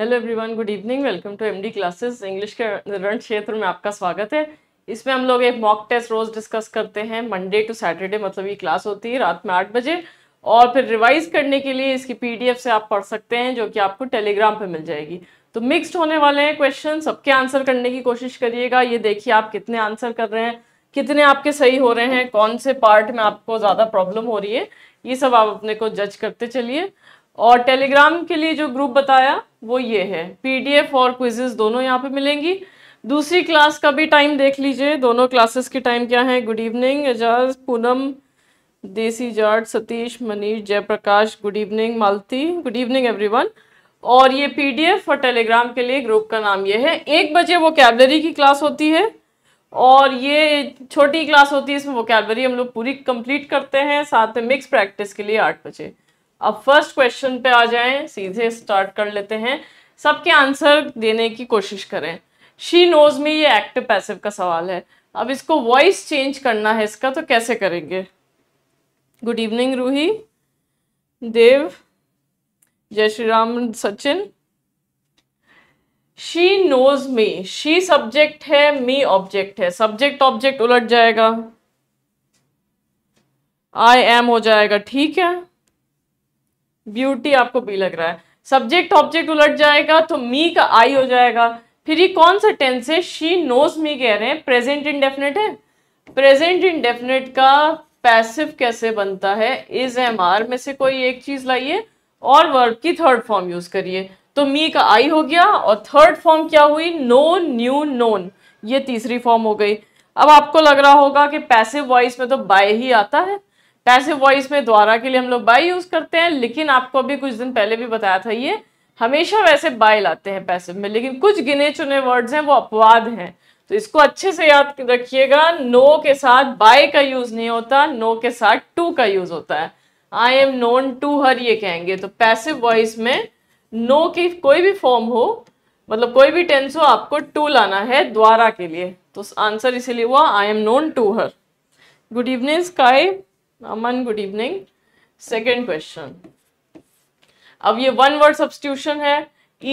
Hello everyone good evening welcome to MD classes English के रण क्षेत्र में आपका स्वागत है इसमें हम लोग एक मॉक टेस्ट रोज डिस्कस करते हैं मंडे टू सैटरडे मतलब ये क्लास होती है रात में आठ बजे और फिर रिवाइज करने के लिए इसकी पीडीएफ से आप पढ़ सकते हैं जो कि आपको टेलीग्राम पर मिल जाएगी तो मिक्सड होने वाले हैं क्वेश्चन सबके आंसर करने की कोशिश करिएगा ये देखिए आप कितने आंसर कर रहे हैं कितने आपके सही हो रहे हैं कौन से पार्ट में आपको ज़्यादा प्रॉब्लम हो रही है ये सब आप अपने को जज करते चलिए और टेलीग्राम के लिए जो ग्रुप बताया वो ये है पीडीएफ और क्विजेज दोनों यहाँ पे मिलेंगी दूसरी क्लास का भी टाइम देख लीजिए दोनों क्लासेस के टाइम क्या है good evening Ejaz Poonam Desi Jat Satish Manish Jayprakash good evening Malti good evening everyone और ये पीडीएफ और टेलीग्राम के लिए ग्रुप का नाम ये है एक बजे वो कैबलरी की क्लास होती है और ये छोटी क्लास होती है इसमें वो कैबलरी हम लोग पूरी कंप्लीट करते हैं साथ में मिक्स प्रैक्टिस के लिए आठ बजे अब फर्स्ट क्वेश्चन पे आ जाएं सीधे स्टार्ट कर लेते हैं सबके आंसर देने की कोशिश करें शी नोज मी ये एक्टिव पैसिव का सवाल है अब इसको वॉइस चेंज करना है इसका तो कैसे करेंगे good evening Roohi Dev Jai Shri Ram Sachin she knows me she subject है मी ऑब्जेक्ट है सब्जेक्ट ऑब्जेक्ट उलट जाएगा आई एम हो जाएगा ठीक है ब्यूटी आपको बी लग रहा है सब्जेक्ट ऑब्जेक्ट उलट जाएगा तो मी का आई हो जाएगा फिर ये कौन सा टेंस है शी नोज मी कह रहे हैं प्रेजेंट इन है प्रेजेंट इंडेफिनेट का पैसिव कैसे बनता है इज एम आर में से कोई एक चीज लाइए और वर्ब की थर्ड फॉर्म यूज करिए तो मी का आई हो गया और थर्ड फॉर्म क्या हुई नो न्यू नोन ये तीसरी फॉर्म हो गई अब आपको लग रहा होगा कि पैसिव वॉइस में तो बाय ही आता है पैसिव वॉइस में द्वारा के लिए हम लोग बाय यूज़ करते हैं लेकिन आपको अभी कुछ दिन पहले भी बताया था ये हमेशा वैसे बाय लाते हैं पैसिव में लेकिन कुछ गिने चुने वर्ड्स हैं वो अपवाद हैं तो इसको अच्छे से याद रखिएगा नो के साथ बाय का यूज़ नहीं होता नो के साथ टू का यूज़ होता है I am known to her ये कहेंगे तो पैसिव वॉइस में नो की कोई भी फॉर्म हो मतलब कोई भी टेंस हो आपको टू लाना है द्वारा के लिए तो आंसर इसीलिए हुआ I am known to her good evening Sky Aman good evening second question अब ये वन वर्ड सब्सटीट्यूशन है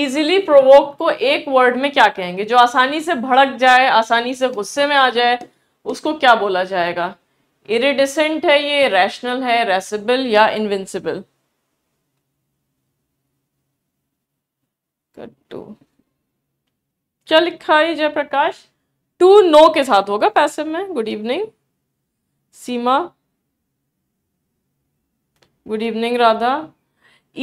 इजिली प्रोवोक को एक वर्ड में क्या कहेंगे जो आसानी से भड़क जाए आसानी से गुस्से में आ जाए उसको क्या बोला जाएगा इरिडिसेंट है ये रैशनल है रेसिबल या इनविंसिबल कट्टू क्या लिखा है जयप्रकाश टू नो के साथ होगा पैसे में good evening Seema good evening Radha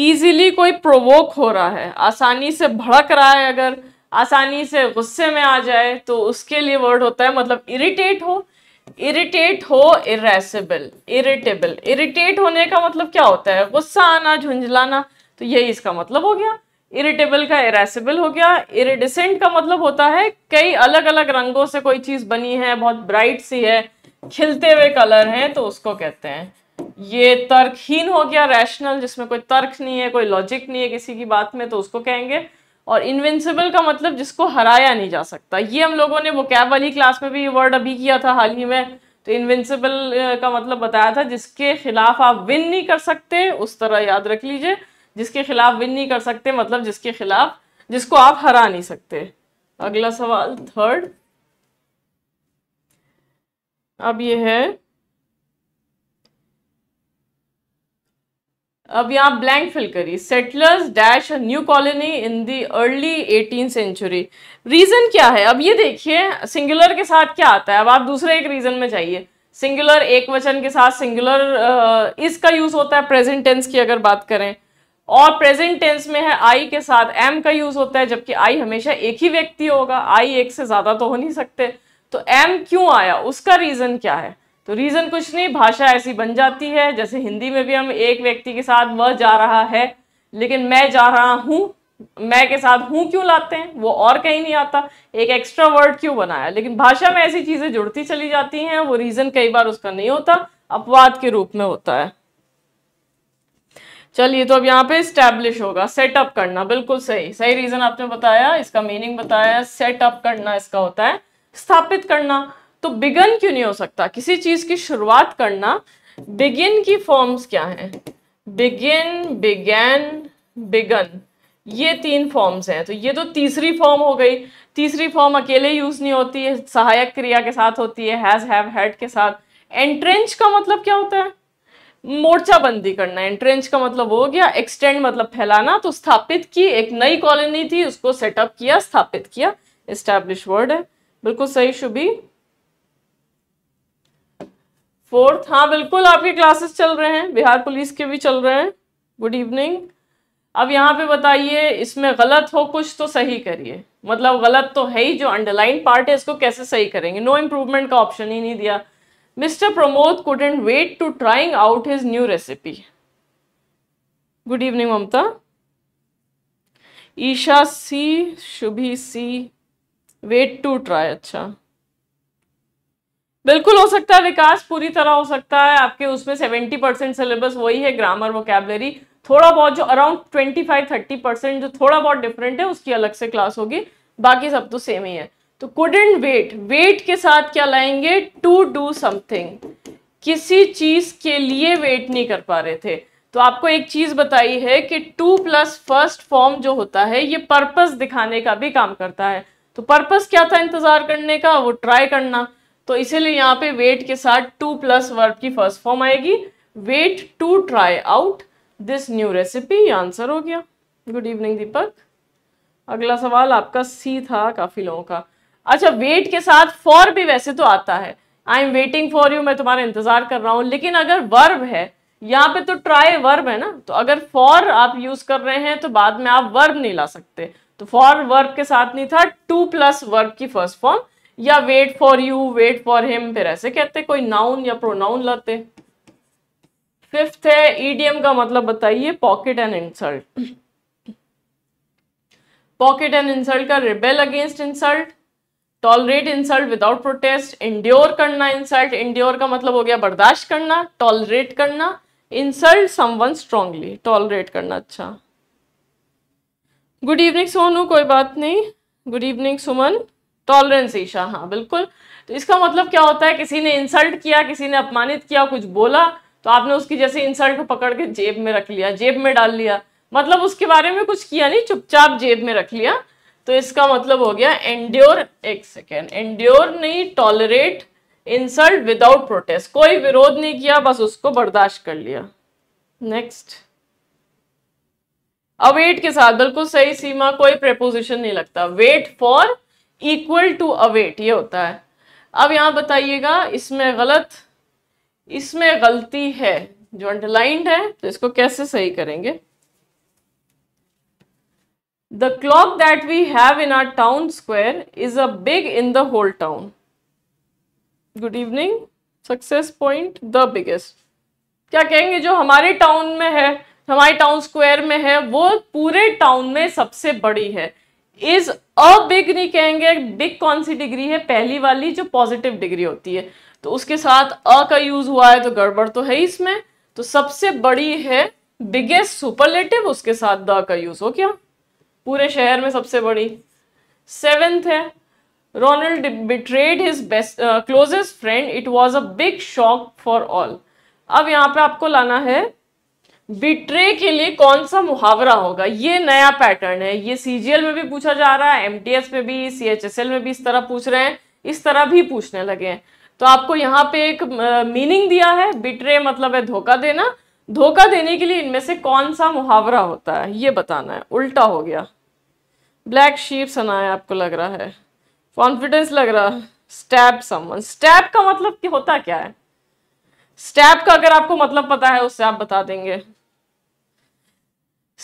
easily कोई प्रोवोक हो रहा है आसानी से भड़क रहा है अगर आसानी से गुस्से में आ जाए तो उसके लिए वर्ड होता है मतलब इरिटेट हो इरिटेट हो इरेसिबल इरिटेबल इरिटेट होने का मतलब क्या होता है गुस्सा आना झुंझलाना तो यही इसका मतलब हो गया इरिटेबल का इरेसिबल हो गया इरिडिसेंट का मतलब होता है कई अलग अलग रंगों से कोई चीज़ बनी है बहुत ब्राइट सी है खिलते हुए कलर हैं तो उसको कहते हैं ये तर्कहीन हो गया रैशनल जिसमें कोई तर्क नहीं है कोई लॉजिक नहीं है किसी की बात में तो उसको कहेंगे और इनविंसिबल का मतलब जिसको हराया नहीं जा सकता ये हम लोगों ने वो कैब वाली क्लास में भी ये वर्ड अभी किया था हाल ही में तो इनविंसिबल का मतलब बताया था जिसके खिलाफ आप विन नहीं कर सकते उस तरह याद रख लीजिए जिसके खिलाफ विन नहीं कर सकते मतलब जिसके खिलाफ जिसको आप हरा नहीं सकते अगला सवाल थर्ड अब ये है अब यहाँ ब्लैंक फिल करिए settlers dash new colony in the early eighteen century reason क्या है अब ये देखिए सिंगुलर के साथ क्या आता है अब आप दूसरे एक रीज़न में चाहिए सिंगुलर एक वचन के साथ सिंगुलर इसका यूज़ होता है प्रेजेंट टेंस की अगर बात करें और प्रेजेंट टेंस में है आई के साथ एम का यूज़ होता है जबकि आई हमेशा एक ही व्यक्ति होगा आई एक से ज़्यादा तो हो नहीं सकते तो एम क्यों आया उसका रीज़न क्या है तो रीज़न कुछ नहीं भाषा ऐसी बन जाती है जैसे हिंदी में भी हम एक व्यक्ति के साथ वह जा रहा है लेकिन मैं जा रहा हूँ मैं के साथ हूँ क्यों लाते हैं वो और कहीं नहीं आता एक एक्स्ट्रा वर्ड क्यों बनाया लेकिन भाषा में ऐसी चीज़ें जुड़ती चली जाती हैं वो रीज़न कई बार उसका नहीं होता अपवाद के रूप में होता है चलिए तो अब यहाँ पे स्टैब्लिश होगा सेटअप करना बिल्कुल सही सही रीज़न आपने बताया इसका मीनिंग बताया सेटअप करना इसका होता है स्थापित करना तो बिगन क्यों नहीं हो सकता किसी चीज की शुरुआत करना बिगिन की फॉर्म्स क्या हैं बिगिन बिगेन बिगन ये तीन फॉर्म्स हैं तो ये तो तीसरी फॉर्म हो गई तीसरी फॉर्म अकेले यूज़ नहीं होती है सहायक क्रिया के साथ होती है हैज़ हैव हैड के साथ एंट्रेंच का मतलब क्या होता है मोर्चाबंदी करना एंट्रेंच का मतलब हो गया एक्सटेंड मतलब फैलाना तो स्थापित की एक नई कॉलोनी थी उसको सेटअप किया स्थापित किया एस्टैब्लिश वर्ड है बिल्कुल सही शुभी फोर्थ हाँ बिल्कुल आपके क्लासेस चल रहे हैं बिहार पुलिस के भी चल रहे हैं गुड इवनिंग अब यहाँ पे बताइए इसमें गलत हो कुछ तो सही करिए मतलब गलत तो है ही जो अंडरलाइन पार्ट है इसको कैसे सही करेंगे नो इम्प्रूवमेंट का ऑप्शन ही नहीं दिया mister Pramod couldn't wait to trying out his new recipe good evening Mamta Isha C Shubhi C wait to try अच्छा बिल्कुल हो सकता है विकास पूरी तरह हो सकता है आपके उसमें सेवेंटी परसेंट सिलेबस वही है ग्रामर वोकेबलरी थोड़ा बहुत जो around twenty five thirty percent जो थोड़ा बहुत डिफरेंट है उसकी अलग से क्लास होगी बाकी सब तो सेम ही है तो कुडेंट वेट वेट के साथ क्या लाएंगे टू डू समथिंग किसी चीज के लिए वेट नहीं कर पा रहे थे तो आपको एक चीज बताई है कि टू प्लस फर्स्ट फॉर्म जो होता है ये पर्पस दिखाने का भी काम करता है तो पर्पस क्या था इंतजार करने का वो ट्राई करना तो इसीलिए यहाँ पे वेट के साथ टू प्लस वर्ब की फर्स्ट फॉर्म आएगी wait to try out this new recipe answer हो गया गुड इवनिंग दीपक अगला सवाल आपका सी था काफी लोगों का अच्छा वेट के साथ फॉर भी वैसे तो आता है I am waiting for you मैं तुम्हारा इंतजार कर रहा हूँ लेकिन अगर वर्ब है यहाँ पे तो ट्राई वर्ब है ना तो अगर फॉर आप यूज कर रहे हैं तो बाद में आप वर्ब नहीं ला सकते तो फॉर वर्ब के साथ नहीं था टू प्लस वर्ब की फर्स्ट फॉर्म या wait for you wait for him फिर ऐसे कहते कोई नाउन या प्रोनाउन लाते फिफ्थ है ईडीएम का मतलब बताइए pocket and insult pocket and insult का rebel against insult tolerate insult without protest endure करना इंसल्ट इंड्योर का मतलब हो गया बर्दाश्त करना टॉलरेट करना इंसल्ट समवन स्ट्रांगली टॉलरेट करना अच्छा गुड इवनिंग सोनू कोई बात नहीं good evening Suman tolerance Isha हाँ, हाँ बिल्कुल तो इसका मतलब क्या होता है किसी ने इंसल्ट किया किसी ने अपमानित किया कुछ बोला तो आपने उसकी जैसे इंसल्ट को पकड़ के जेब में रख लिया जेब में डाल लिया मतलब उसके बारे में कुछ किया नहीं चुपचाप जेब में रख लिया तो इसका मतलब हो गया एंड्योर एक सेकेंड एंड्योर नहीं टॉलरेट इंसल्ट विदाउट प्रोटेस्ट कोई विरोध नहीं किया बस उसको बर्दाश्त कर लिया नेक्स्ट अवेट के साथ बिल्कुल सही सीमा कोई प्रेपोजिशन नहीं लगता wait for equal to await ये होता है अब यहाँ बताइएगा इसमें गलत इसमें गलती है जो अंडरलाइंड है तो इसको कैसे सही करेंगे the clock that we have in our town square is a big in the whole town good evening success point the biggest क्या कहेंगे जो हमारे टाउन में है हमारे टाउन स्क्वायर में है वो पूरे टाउन में सबसे बड़ी है इज अ बिग नहीं कहेंगे बिग कौन सी डिग्री है पहली वाली जो पॉजिटिव डिग्री होती है तो उसके साथ अ का यूज हुआ है तो गड़बड़ तो है इसमें तो सबसे बड़ी है बिगेस्ट सुपरलेटिव उसके साथ द का यूज हो क्या पूरे शहर में सबसे बड़ी सेवेंथ है Ronald betrayed his best closest friend it was a big shock for all अब यहाँ पे आपको लाना है बिट्रे के लिए कौन सा मुहावरा होगा ये नया पैटर्न है ये सीजीएल में भी पूछा जा रहा है एमटीएस में भी सीएचएसएल में भी इस तरह पूछ रहे हैं इस तरह भी पूछने लगे हैं तो आपको यहाँ पे एक मीनिंग दिया है बिट्रे मतलब है धोखा देना धोखा देने के लिए इनमें से कौन सा मुहावरा होता है ये बताना है उल्टा हो गया ब्लैक शीप है आपको लग रहा है कॉन्फिडेंस लग रहा है स्टैप समन स्टैप का मतलब कि होता क्या है स्टेप का अगर आपको मतलब पता है उससे आप बता देंगे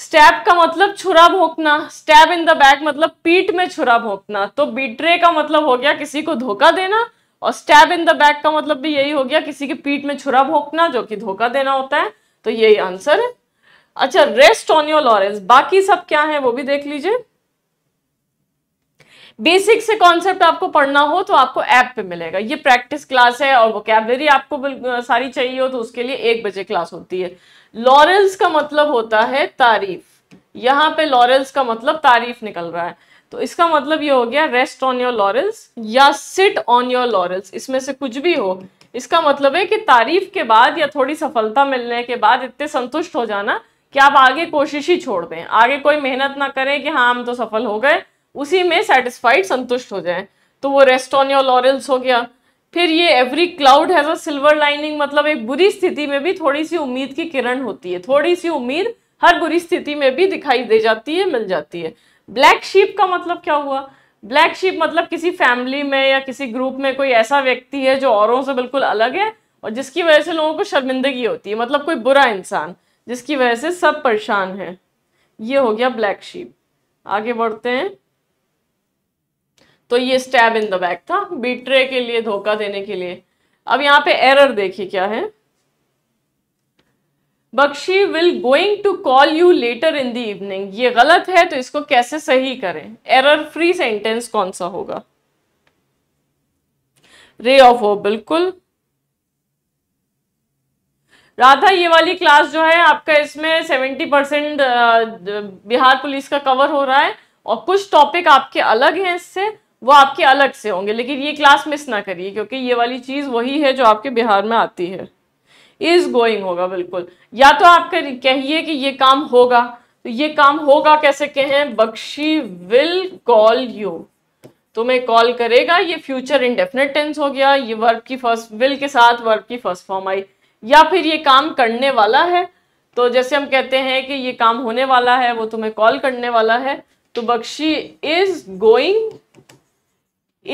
स्टैप का मतलब छुरा भोंकना स्टैप इन द बैक मतलब पीठ में छुरा भोंकना तो बीटरे का मतलब हो गया किसी को धोखा देना और स्टैप इन द बैक का मतलब भी यही हो गया किसी के पीठ में छुरा भोंकना जो कि धोखा देना होता है तो यही आंसर है अच्छा रेस्ट ऑन योर लॉरेंस बाकी सब क्या है वो भी देख लीजिए बेसिक से कॉन्सेप्ट आपको पढ़ना हो तो आपको ऐप पे मिलेगा ये प्रैक्टिस क्लास है और वो कैबलरी आपको सारी चाहिए हो तो उसके लिए एक बजे क्लास होती है लॉरेंस का मतलब होता है तारीफ यहाँ पे लॉरेंस का मतलब तारीफ निकल रहा है तो इसका मतलब ये हो गया रेस्ट ऑन योर लॉरेंस या सिट ऑन योर लॉरेंस इसमें से कुछ भी हो इसका मतलब है कि तारीफ के बाद या थोड़ी सफलता मिलने के बाद इतने संतुष्ट हो जाना कि आप आगे कोशिश ही छोड़ दें आगे कोई मेहनत ना करें कि हाँ हम तो सफल हो गए उसी में सेटिस्फाइड संतुष्ट हो जाए तो वो रेस्ट ऑन योर हो गया फिर ये every cloud has a silver lining मतलब एक बुरी स्थिति में भी थोड़ी सी उम्मीद की किरण होती है थोड़ी सी उम्मीद हर बुरी स्थिति में भी दिखाई दे जाती है मिल जाती है ब्लैक शीप का मतलब क्या हुआ ब्लैक शीप मतलब किसी फैमिली में या किसी ग्रुप में कोई ऐसा व्यक्ति है जो औरों से बिल्कुल अलग है और जिसकी वजह से लोगों को शर्मिंदगी होती है मतलब कोई बुरा इंसान जिसकी वजह से सब परेशान है ये हो गया ब्लैक शीप आगे बढ़ते हैं तो ये स्टैब इन द बैक था बीट्रे के लिए धोखा देने के लिए अब यहाँ पे एरर देखिए क्या है Bakshi will going to call you later in the evening ये गलत है तो इसको कैसे सही करें एरर फ्री सेंटेंस कौन सा होगा रे ऑफ हो बिल्कुल राधा ये वाली क्लास जो है आपका इसमें सेवेंटी परसेंट बिहार पुलिस का कवर हो रहा है और कुछ टॉपिक आपके अलग हैं इससे वो आपके अलग से होंगे लेकिन ये क्लास मिस ना करिए क्योंकि ये वाली चीज़ वही है जो आपके बिहार में आती है इज़ गोइंग होगा बिल्कुल या तो आप कहिए कि ये काम होगा तो ये काम होगा कैसे कहें बख्शी विल कॉल यू तुम्हें कॉल करेगा ये फ्यूचर इंडेफिनेट टेंस हो गया ये वर्क की फर्स्ट विल के साथ वर्क की फर्स्ट फॉर्म आई या फिर ये काम करने वाला है तो जैसे हम कहते हैं कि ये काम होने वाला है वो तुम्हें तो कॉल करने वाला है तो Bakshi is going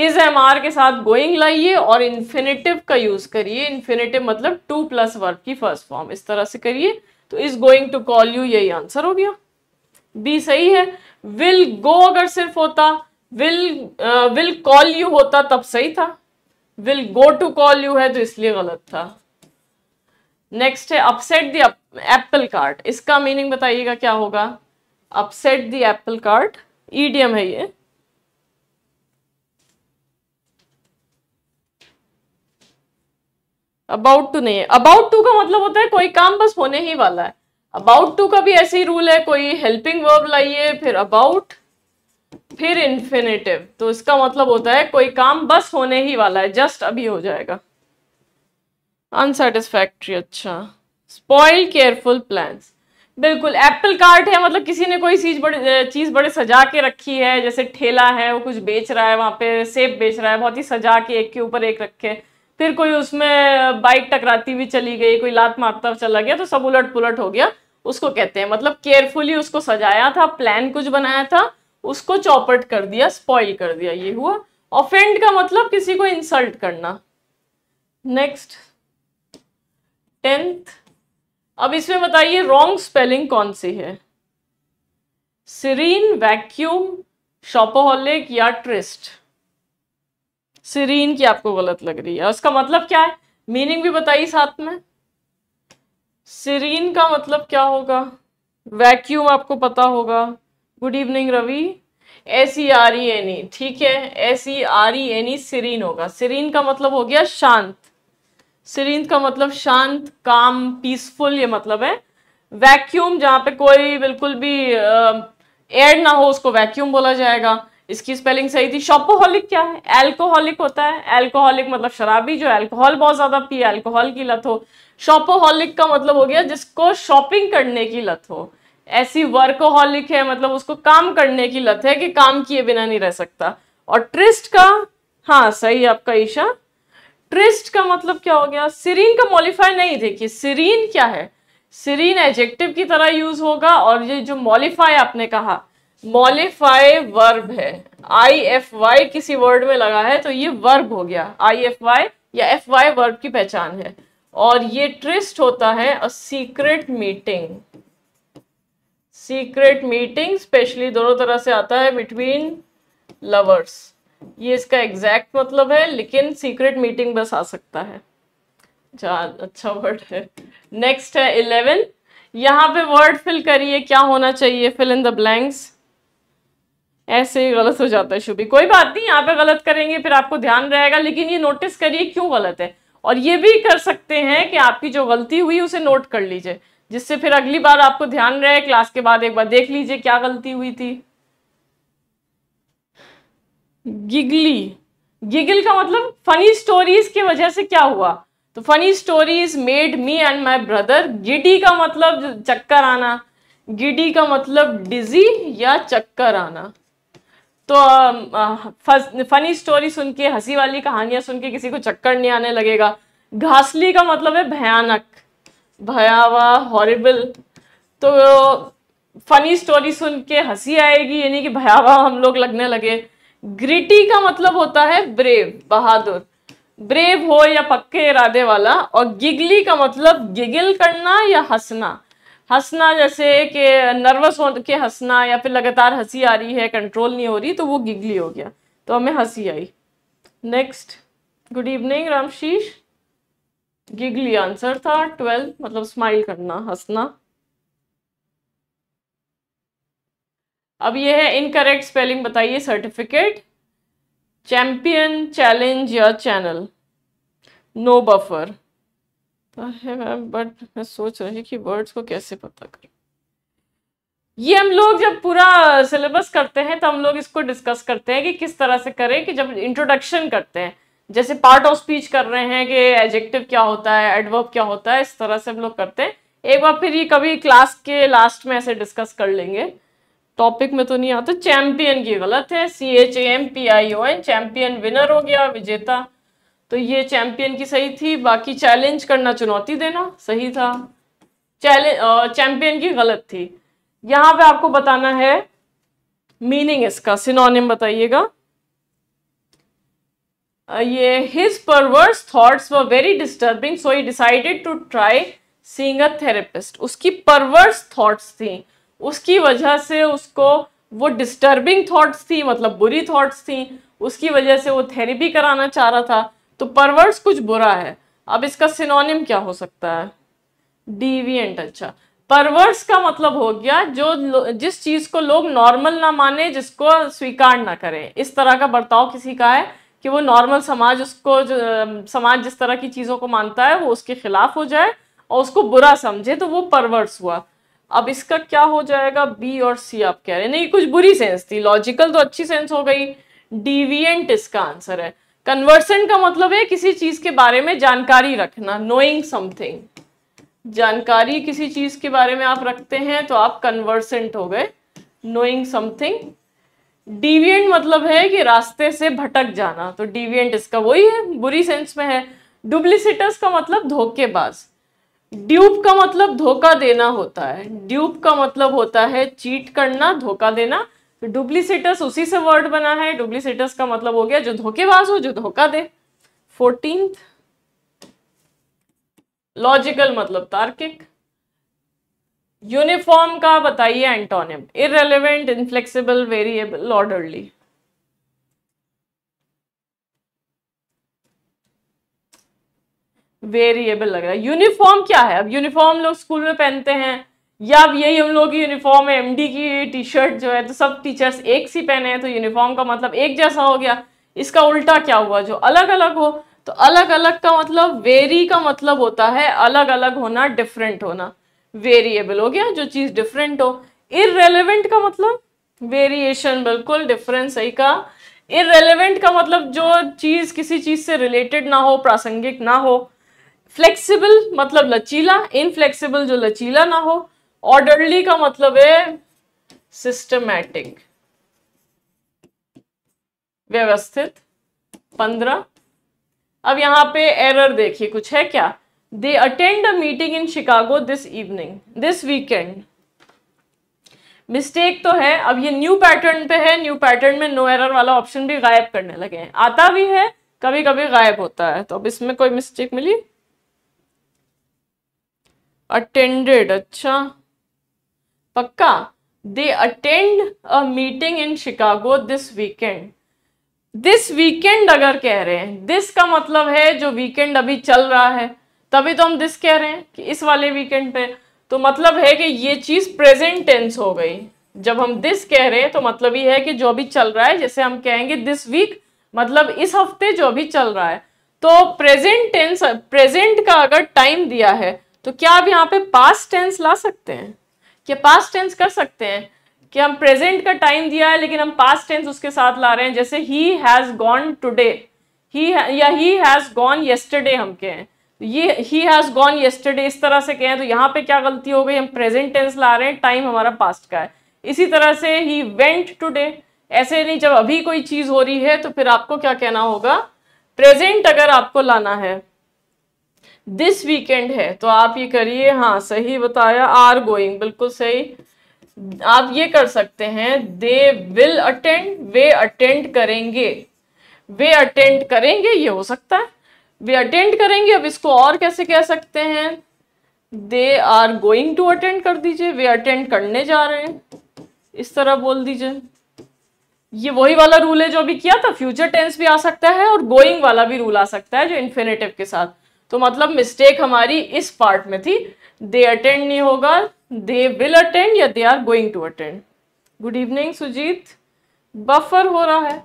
is am are के साथ गोइंग लाइए और इन्फिनेटिव का यूज करिए इन्फिनेटिव मतलब टू प्लस वर्ब की फर्स्ट फॉर्म इस तरह से करिए तो is going to call you यही आंसर हो गया बी सही है विल गो अगर सिर्फ होता विल विल कॉल यू होता तब सही था will go to call you है तो इसलिए गलत था नेक्स्ट है अपसेट द एप्पल कार्ट इसका मीनिंग बताइएगा क्या होगा upset the apple cart idiom है ये अबाउट टू नहीं है अबाउट टू का मतलब होता है कोई काम बस होने ही वाला है अबाउट टू का भी ऐसे ही रूल है कोई हेल्पिंग वर्ब लाइए फिर अबाउट फिर इन्फिनेटिव तो इसका मतलब होता है कोई काम बस होने ही वाला है जस्ट अभी हो जाएगा अनसेटिस्फैक्ट्री अच्छा स्पॉइल केयरफुल प्लान बिल्कुल एप्पल कार्ट है मतलब किसी ने कोई चीज बड़े चीज बड़े सजा के रखी है जैसे ठेला है वो कुछ बेच रहा है वहां पे सेब बेच रहा है बहुत ही सजा के एक के ऊपर एक रखे फिर कोई उसमें बाइक टकराती हुई चली गई कोई लात मारता हुआ चला गया तो सब उलट पुलट हो गया उसको कहते हैं मतलब केयरफुली उसको सजाया था प्लान कुछ बनाया था उसको चौपट कर दिया स्पॉइल कर दिया ये हुआ ऑफेंड का मतलब किसी को इंसल्ट करना नेक्स्ट टेंथ अब इसमें बताइए रॉन्ग स्पेलिंग कौन सी है सिरीन वैक्यूम शॉपोहलिक या ट्रिस्ट सिरीन की आपको गलत लग रही है उसका मतलब क्या है मीनिंग भी बताइए साथ में सिरीन का मतलब क्या होगा वैक्यूम आपको पता होगा good evening Ravi S E R E N E ठीक है S E R E N E serene होगा सिरीन का मतलब हो गया शांत सिरीन का मतलब शांत काम पीसफुल ये मतलब है वैक्यूम जहाँ पे कोई बिल्कुल भी एयर ना हो उसको वैक्यूम बोला जाएगा इसकी स्पेलिंग सही थी शॉपोहॉलिक क्या है एल्कोहलिक होता है एल्कोहलिक मतलब शराबी जो एल्कोहल बहुत ज्यादा पिए एल्कोहल की लत हो शॉपोहॉलिक का मतलब हो गया जिसको शॉपिंग करने की लत हो ऐसी वर्कोहॉलिक है मतलब उसको काम करने की लत है कि काम किए बिना नहीं रह सकता और ट्रिस्ट का हाँ सही है आपका ईशा ट्रिस्ट का मतलब क्या हो गया सिरीन का मॉलिफाई नहीं देखिए सिरीन क्या है सिरीन एजेक्टिव की तरह यूज होगा और ये जो मॉलिफाई आपने कहा मॉलिफाई वर्ब है आई एफ वाई किसी वर्ड में लगा है तो ये वर्ब हो गया आई एफ वाई या एफ वाई वर्ब की पहचान है और ये ट्रिस्ट होता है a secret meeting secret meeting specially दोनों तरह से आता है बिटवीन लवर्स ये इसका एग्जैक्ट मतलब है लेकिन सीक्रेट मीटिंग बस आ सकता है अच्छा अच्छा वर्ड है नेक्स्ट है इलेवन यहाँ पे वर्ड फिल करिए क्या होना चाहिए फिल इन द ब्लैंक्स ऐसे ही गलत हो जाता है शुभी कोई बात नहीं यहाँ पे गलत करेंगे फिर आपको ध्यान रहेगा लेकिन ये नोटिस करिए क्यों गलत है और ये भी कर सकते हैं कि आपकी जो गलती हुई उसे नोट कर लीजिए जिससे फिर अगली बार आपको ध्यान रहे क्लास के बाद एक बार देख लीजिए क्या गलती हुई थी गिगली गिगल का मतलब फनी स्टोरीज की वजह से क्या हुआ तो funny stories made me and my brother giddy का मतलब चक्कर आना गिडी का मतलब डिजी या चक्कर आना तो फनी स्टोरी सुन के हंसी वाली कहानियां सुन के किसी को चक्कर नहीं आने लगेगा घासली का मतलब है भयानक भयावह हॉरिबल तो फनी स्टोरी सुन के हंसी आएगी यानी कि भयावह हम लोग लगने लगे ग्रिटी का मतलब होता है ब्रेव बहादुर ब्रेव हो या पक्के इरादे वाला और गिगली का मतलब गिगिल करना या हंसना हंसना जैसे कि नर्वस हो के हंसना या फिर लगातार हंसी आ रही है कंट्रोल नहीं हो रही तो वो गिगली हो गया तो हमें हंसी आई next good evening Ramashish giggly answer था ट्वेल्व मतलब स्माइल करना हंसना अब ये है इनकरेक्ट स्पेलिंग बताइए सर्टिफिकेट चैंपियन चैलेंज या चैनल नो बफर पता है मैम बट मैं सोच रही कि वर्ड्स को कैसे पता करें ये हम लोग जब पूरा सिलेबस करते हैं तो हम लोग इसको डिस्कस करते हैं कि किस तरह से करें कि जब इंट्रोडक्शन करते हैं जैसे पार्ट ऑफ स्पीच कर रहे हैं कि एडजेक्टिव क्या होता है एडवर्ब क्या होता है इस तरह से हम लोग करते हैं एक बार फिर ये कभी क्लास के लास्ट में ऐसे डिस्कस कर लेंगे टॉपिक में तो नहीं आता चैंपियन की गलत है C H M P I O N champion winner हो गया विजेता तो ये चैंपियन की सही थी बाकी चैलेंज करना चुनौती देना सही था चैलेंज चैंपियन की गलत थी यहां पे आपको बताना है मीनिंग इसका सिनोनिम बताइएगा ये his perverse thoughts were very disturbing so he decided to try seeing a therapist उसकी परवर्स थॉट्स थी उसकी वजह से उसको वो डिस्टर्बिंग थॉट्स थी मतलब बुरी थॉट्स थी उसकी वजह से वो थेरेपी कराना चाह रहा था तो परवर्स कुछ बुरा है अब इसका सिनोनिम क्या हो सकता है डीवियंट अच्छा परवर्स का मतलब हो गया जो जिस चीज को लोग नॉर्मल ना माने जिसको स्वीकार ना करें इस तरह का बर्ताव किसी का है कि वो नॉर्मल समाज उसको समाज जिस तरह की चीज़ों को मानता है वो उसके खिलाफ हो जाए और उसको बुरा समझे तो वो परवर्स हुआ अब इसका क्या हो जाएगा बी और सी आप कह रहे हैं नहीं कुछ बुरी सेंस थी लॉजिकल तो अच्छी सेंस हो गई डिवियंट इसका आंसर है कन्वर्सेंट का मतलब है किसी चीज के बारे में जानकारी रखना नोइंग समथिंग जानकारी किसी चीज के बारे में आप रखते हैं तो आप कन्वर्सेंट हो गए नोइंग समथिंग डिवियंट मतलब है कि रास्ते से भटक जाना तो डिवियंट इसका वही है बुरी सेंस में है डुप्लिसिटस का मतलब धोखेबाज ड्यूप का मतलब धोखा देना होता है ड्यूप का मतलब होता है चीट करना धोखा देना तो डुप्लीसिटस उसी से वर्ड बना है डुप्लीसिटस का मतलब हो गया जो धोखेबाज हो जो धोखा दे फोर्टींथ लॉजिकल मतलब तार्किक यूनिफॉर्म का बताइए antonym irrelevant inflexible variable orderly variable लग रहा है यूनिफॉर्म क्या है अब यूनिफॉर्म लोग स्कूल में पहनते हैं या अब यही हम लोग की यूनिफॉर्म है एमडी की टी शर्ट जो है तो सब टीचर्स एक सी पहने हैं तो यूनिफॉर्म का मतलब एक जैसा हो गया इसका उल्टा क्या हुआ जो अलग अलग हो तो अलग अलग का मतलब वेरी का मतलब होता है अलग अलग होना डिफरेंट होना वेरिएबल हो गया जो चीज़ डिफरेंट हो इरेलीवेंट का मतलब वेरिएशन बिल्कुल डिफरेंस सही का इरेलीवेंट का मतलब जो चीज़ किसी चीज़ से रिलेटेड ना हो प्रासंगिक ना हो फ्लेक्सिबल मतलब लचीला इनफ्लेक्सिबल जो लचीला ना हो ऑर्डरली का मतलब है सिस्टमैटिक व्यवस्थित पंद्रह अब यहां पे एरर देखिए कुछ है क्या they attend a meeting in Chicago this evening this weekend mistake तो है अब ये न्यू पैटर्न पे है न्यू पैटर्न में नो एरर वाला ऑप्शन भी गायब करने लगे हैं आता भी है कभी कभी गायब होता है तो अब इसमें कोई मिस्टेक मिली अटेंडेड अच्छा पक्का they attend a meeting in Chicago this weekend this weekend अगर कह रहे हैं दिस का मतलब है जो वीकेंड अभी चल रहा है तभी तो हम दिस कह रहे हैं कि इस वाले वीकेंड पे तो मतलब है कि ये चीज़ प्रेजेंट टेंस हो गई जब हम दिस कह रहे हैं तो मतलब ये है कि जो अभी चल रहा है जैसे हम कहेंगे दिस वीक मतलब इस हफ्ते जो अभी चल रहा है तो प्रेजेंट टेंस प्रेजेंट का अगर टाइम दिया है तो क्या आप यहाँ पे पास्ट टेंस ला सकते हैं क्या पास्ट टेंस कर सकते हैं कि हम प्रेजेंट का टाइम दिया है लेकिन हम पास टेंस उसके साथ ला रहे हैं जैसे he has gone today he या ही हैज़ गॉन येस्टरडे हम कहें ये ही हैज़ गॉन येस्टरडे इस तरह से कहें तो यहाँ पे क्या गलती हो गई हम प्रेजेंट टेंस ला रहे हैं टाइम हमारा पास्ट का है इसी तरह से ही वेंट टूडे ऐसे नहीं जब अभी कोई चीज़ हो रही है तो फिर आपको क्या कहना होगा प्रेजेंट अगर आपको लाना है दिस वीकेंड है तो आप ये करिए हाँ सही बताया आर गोइंग बिल्कुल सही आप ये कर सकते हैं दे विल अटेंड वे अटेंड करेंगे वे अटेंड करेंगे ये हो सकता है वे अटेंड करेंगे अब इसको और कैसे कह सकते हैं they are going to attend कर दीजिए वे अटेंड करने जा रहे हैं इस तरह बोल दीजिए ये वही वाला रूल है जो अभी किया था फ्यूचर टेंस भी आ सकता है और गोइंग वाला भी रूल आ सकता है जो इन्फिनेटिव के साथ तो मतलब मिस्टेक हमारी इस पार्ट में थी दे अटेंड नहीं होगा दे विल अटेंड या they are going to attend good evening Sujeet buffer हो रहा है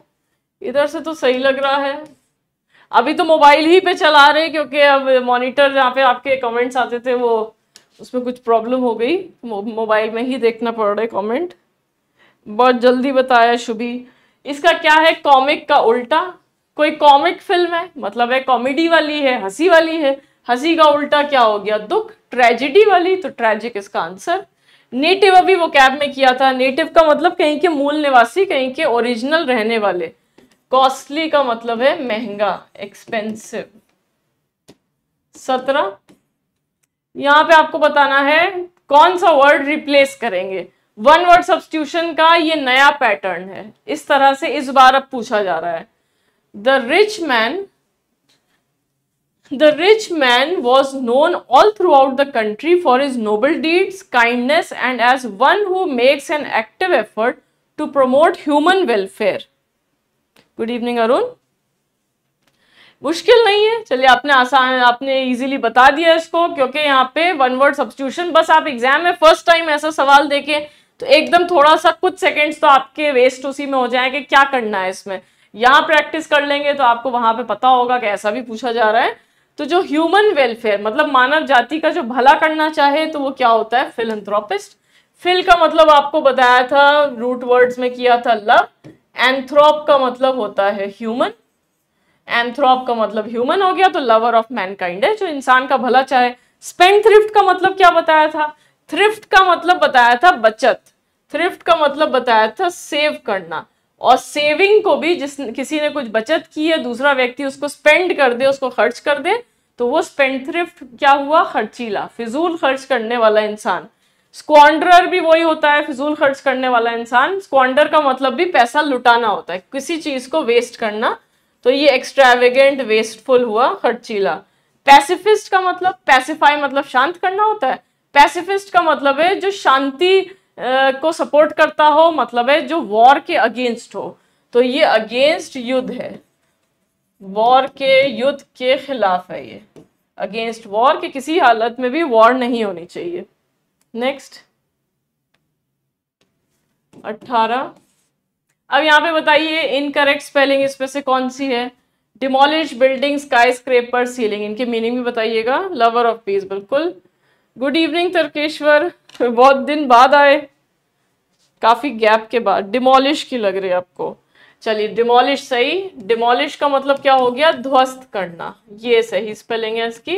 इधर से तो सही लग रहा है अभी तो मोबाइल ही पे चला रहे क्योंकि अब मॉनिटर जहाँ पे आपके कमेंट्स आते थे वो उसमें कुछ प्रॉब्लम हो गई मोबाइल में ही देखना पड़ रहा है कमेंट बहुत जल्दी बताया शुभी इसका क्या है कॉमिक का उल्टा कोई कॉमिक फिल्म है मतलब है कॉमेडी वाली है हंसी वाली है हंसी का उल्टा क्या हो गया दुख ट्रेजिडी वाली तो ट्रेजिक इसका आंसर नेटिव अभी वो कैब में किया था नेटिव का मतलब कहीं के मूल निवासी कहीं के ओरिजिनल रहने वाले कॉस्टली का मतलब है महंगा एक्सपेंसिव सत्रह यहां पे आपको बताना है कौन सा वर्ड रिप्लेस करेंगे वन वर्ड सब्सटीट्यूशन का ये नया पैटर्न है इस तरह से इस बार अब पूछा जा रहा है the rich man the rich man was known all throughout the country for his noble deeds, kindness and as one who makes an active effort to promote human welfare. Good evening Arun. मुश्किल नहीं है चलिए आपने आसान आपने easily बता दिया इसको क्योंकि यहाँ पे वन वर्ड सब्सिट्यूशन बस आप एग्जाम में फर्स्ट टाइम ऐसा सवाल देखें तो एकदम थोड़ा सा कुछ सेकंड्स तो आपके वेस्ट उसी में हो जाए कि क्या करना है इसमें यहाँ प्रैक्टिस कर लेंगे तो आपको वहां पे पता होगा कि ऐसा भी पूछा जा रहा है तो जो ह्यूमन वेलफेयर मतलब मानव जाति का जो भला करना चाहे तो वो क्या होता है फिलंथ्रोपिस्ट फिल का मतलब आपको बताया था रूट वर्ड्स में किया था लव एंथ्रोप का मतलब होता है ह्यूमन एंथ्रोप का मतलब ह्यूमन हो गया तो लवर ऑफ मैनकाइंड है जो इंसान का भला चाहे स्पेंड थ्रिफ्ट का मतलब क्या बताया था थ्रिफ्ट का मतलब बताया था बचत थ्रिफ्ट का मतलब बताया था सेव करना और सेविंग को भी जिस किसी ने कुछ बचत की है दूसरा व्यक्ति उसको स्पेंड कर दे उसको खर्च कर दे तो वो स्पेंड थ्रिफ्ट क्या हुआ खर्चीला फिजूल खर्च करने वाला इंसान स्क्वांडर भी वही होता है फिजूल खर्च करने वाला इंसान स्क्वांडर का मतलब भी पैसा लुटाना होता है किसी चीज को वेस्ट करना तो ये एक्स्ट्रावेगेंट वेस्टफुल हुआ खर्चीला पैसिफिस्ट का मतलब पैसिफाई मतलब शांत करना होता है पैसिफिस्ट का मतलब है जो शांति को सपोर्ट करता हो मतलब है जो वॉर के अगेंस्ट हो तो ये अगेंस्ट युद्ध है वॉर के युद्ध के खिलाफ है ये अगेंस्ट वॉर के किसी हालत में भी वॉर नहीं होनी चाहिए नेक्स्ट अट्ठारह अब यहाँ पे बताइए इनकरेक्ट स्पेलिंग इसमें से कौन सी है demolish building skyscraper ceiling इनके मीनिंग भी बताइएगा लवर ऑफ पीस बिल्कुल गुड इवनिंग तर्केश्वर बहुत दिन बाद आए काफ़ी गैप के बाद डिमोलिश की लग रही है आपको चलिए डिमोलिश सही डिमोलिश का मतलब क्या हो गया ध्वस्त करना ये सही स्पेलिंग है इसकी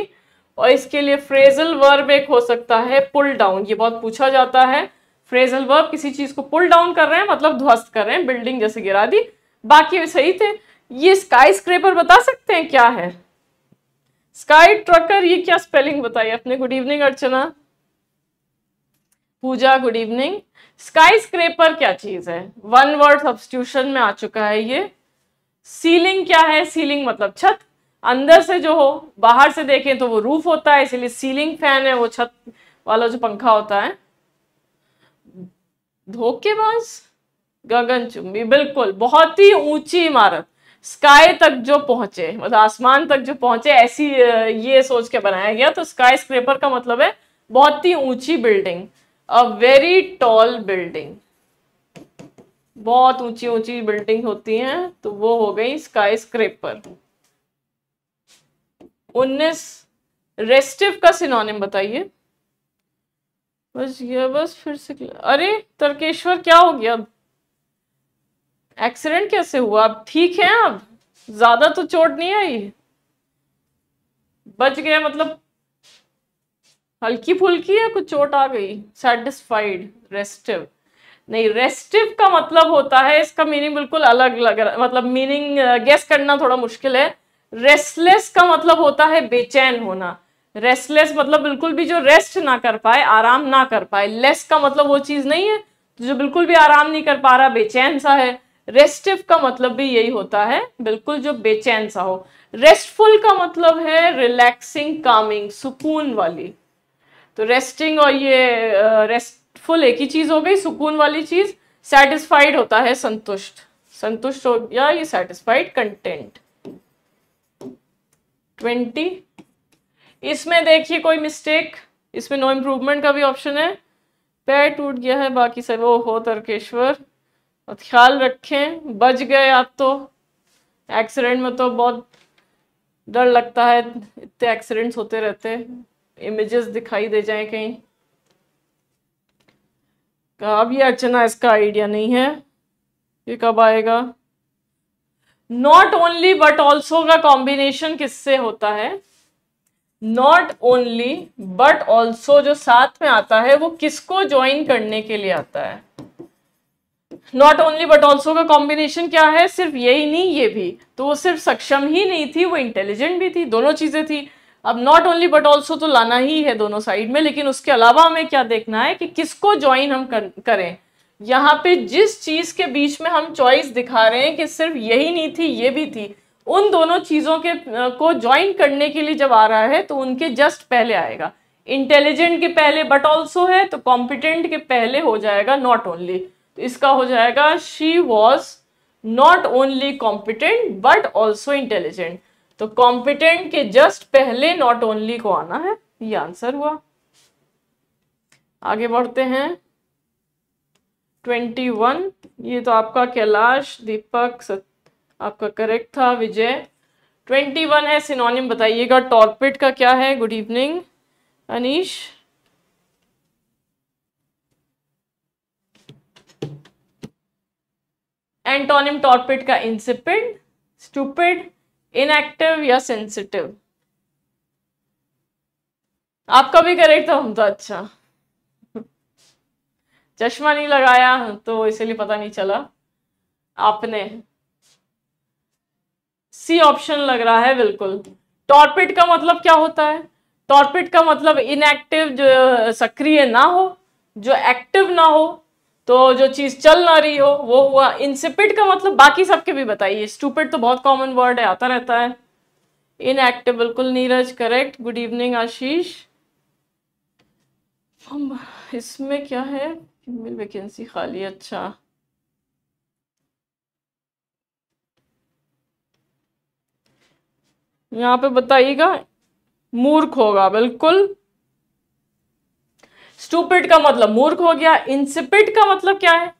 और इसके लिए फ्रेजल वर्ब एक हो सकता है पुल डाउन ये बहुत पूछा जाता है फ्रेजल वर्ब किसी चीज़ को पुल डाउन कर रहे हैं मतलब ध्वस्त कर रहे हैं बिल्डिंग जैसे गिरा दी बाकी सही थे ये स्काई स्क्रेपर बता सकते हैं क्या है स्काई ट्रकर ये क्या स्पेलिंग बताई आपने good evening Archana Pooja good evening skyscraper क्या चीज है वन वर्ड सब्सटीट्यूशन में आ चुका है ये सीलिंग क्या है सीलिंग मतलब छत अंदर से जो हो बाहर से देखें तो वो रूफ होता है इसीलिए सीलिंग फैन है वो छत वाला जो पंखा होता है धोखेबाज गगनचुंबी बिल्कुल बहुत ही ऊंची इमारत स्काई तक जो पहुंचे मतलब आसमान तक जो पहुंचे ऐसी ये सोच के बनाया गया तो स्काई स्क्रेपर का मतलब है बहुत ही ऊंची building a very tall building बहुत ऊंची ऊंची बिल्डिंग होती हैं तो वो हो गई स्काई स्क्रेपर उन्नीस रेस्टिव का सिनोनिम बताइए बस ये बस फिर से अरे तर्केश्वर क्या हो गया अब एक्सीडेंट कैसे हुआ अब ठीक है अब ज्यादा तो चोट नहीं आई बच गया मतलब हल्की फुल्की या कुछ चोट आ गई सेटिस्फाइड रेस्टिव नहीं रेस्टिव का मतलब होता है इसका मीनिंग बिल्कुल अलग लग रहा मतलब मीनिंग गेस uh, करना थोड़ा मुश्किल है रेस्टलेस का मतलब होता है बेचैन होना रेस्टलेस मतलब बिल्कुल भी जो रेस्ट ना कर पाए आराम ना कर पाए लेस का मतलब वो चीज नहीं है जो बिल्कुल भी आराम नहीं कर पा रहा बेचैन सा है रेस्टिव का मतलब भी यही होता है बिल्कुल जो बेचैन सा हो रेस्टफुल का मतलब है रिलैक्सिंग कामिंग सुकून वाली तो रेस्टिंग और ये रेस्टफुल एक ही चीज हो गई सुकून वाली चीज सेटिस्फाइड होता है संतुष्ट संतुष्ट हो गया ये सेटिस्फाइड कंटेंट ट्वेंटी इसमें देखिए कोई मिस्टेक इसमें नो इम्प्रूवमेंट का भी ऑप्शन है पैर टूट गया है बाकी सब वो हो तर्केश्वर और ख्याल रखें बच गए आप तो एक्सीडेंट में तो बहुत डर लगता है इतने एक्सीडेंट्स होते रहते हैं इमेजेस दिखाई दे जाए कहीं कब ये अर्चना इसका आइडिया नहीं है ये कब आएगा नॉट ओनली बट ऑल्सो का कॉम्बिनेशन किससे होता है नॉट ओनली बट ऑल्सो जो साथ में आता है वो किसको ज्वाइन करने के लिए आता है नॉट ओनली बट ऑल्सो का कॉम्बिनेशन क्या है सिर्फ यही नहीं ये भी तो वो सिर्फ सक्षम ही नहीं थी वो इंटेलिजेंट भी थी दोनों चीजें थी अब नॉट ओनली बट ऑल्सो तो लाना ही है दोनों साइड में लेकिन उसके अलावा हमें क्या देखना है कि किसको ज्वाइन हम कर, करें यहाँ पे जिस चीज के बीच में हम चॉइस दिखा रहे हैं कि सिर्फ यही नहीं थी ये भी थी उन दोनों चीजों के को ज्वाइन करने के लिए जब आ रहा है तो उनके जस्ट पहले आएगा इंटेलिजेंट के पहले बट ऑल्सो है तो कॉम्पिटेंट के पहले हो जाएगा नॉट ओनली तो इसका हो जाएगा she was not only competent but also intelligent तो कॉम्पिटेंट के जस्ट पहले नॉट ओनली को आना है ये आंसर हुआ आगे बढ़ते हैं ट्वेंटी वन ये तो आपका कैलाश दीपक सत, आपका करेक्ट था विजय ट्वेंटी वन है सिनोनिम बताइएगा टॉर्पिट का क्या है good evening Anish antonym torpid का इंसिपिड स्टूपिड इनएक्टिव या सेंसिटिव आपका भी करेक्ट था हम तो अच्छा चश्मा नहीं लगाया तो इसलिए पता नहीं चला आपने सी ऑप्शन लग रहा है बिल्कुल टॉर्पिड का मतलब क्या होता है टॉर्पिड का मतलब इनएक्टिव जो सक्रिय ना हो जो एक्टिव ना हो तो जो चीज चल ना रही हो वो हुआ इंसिपिड का मतलब बाकी सबके भी बताइए स्टूपिड तो बहुत कॉमन वर्ड है आता रहता है एक्टिव बिल्कुल Neeraj correct good evening Ashish हम इसमें क्या है फीमेल वैकेंसी खाली अच्छा यहाँ पे बताइएगा मूर्ख होगा बिल्कुल स्टूपिट का मतलब मूर्ख हो गया इंसिपिट का मतलब क्या है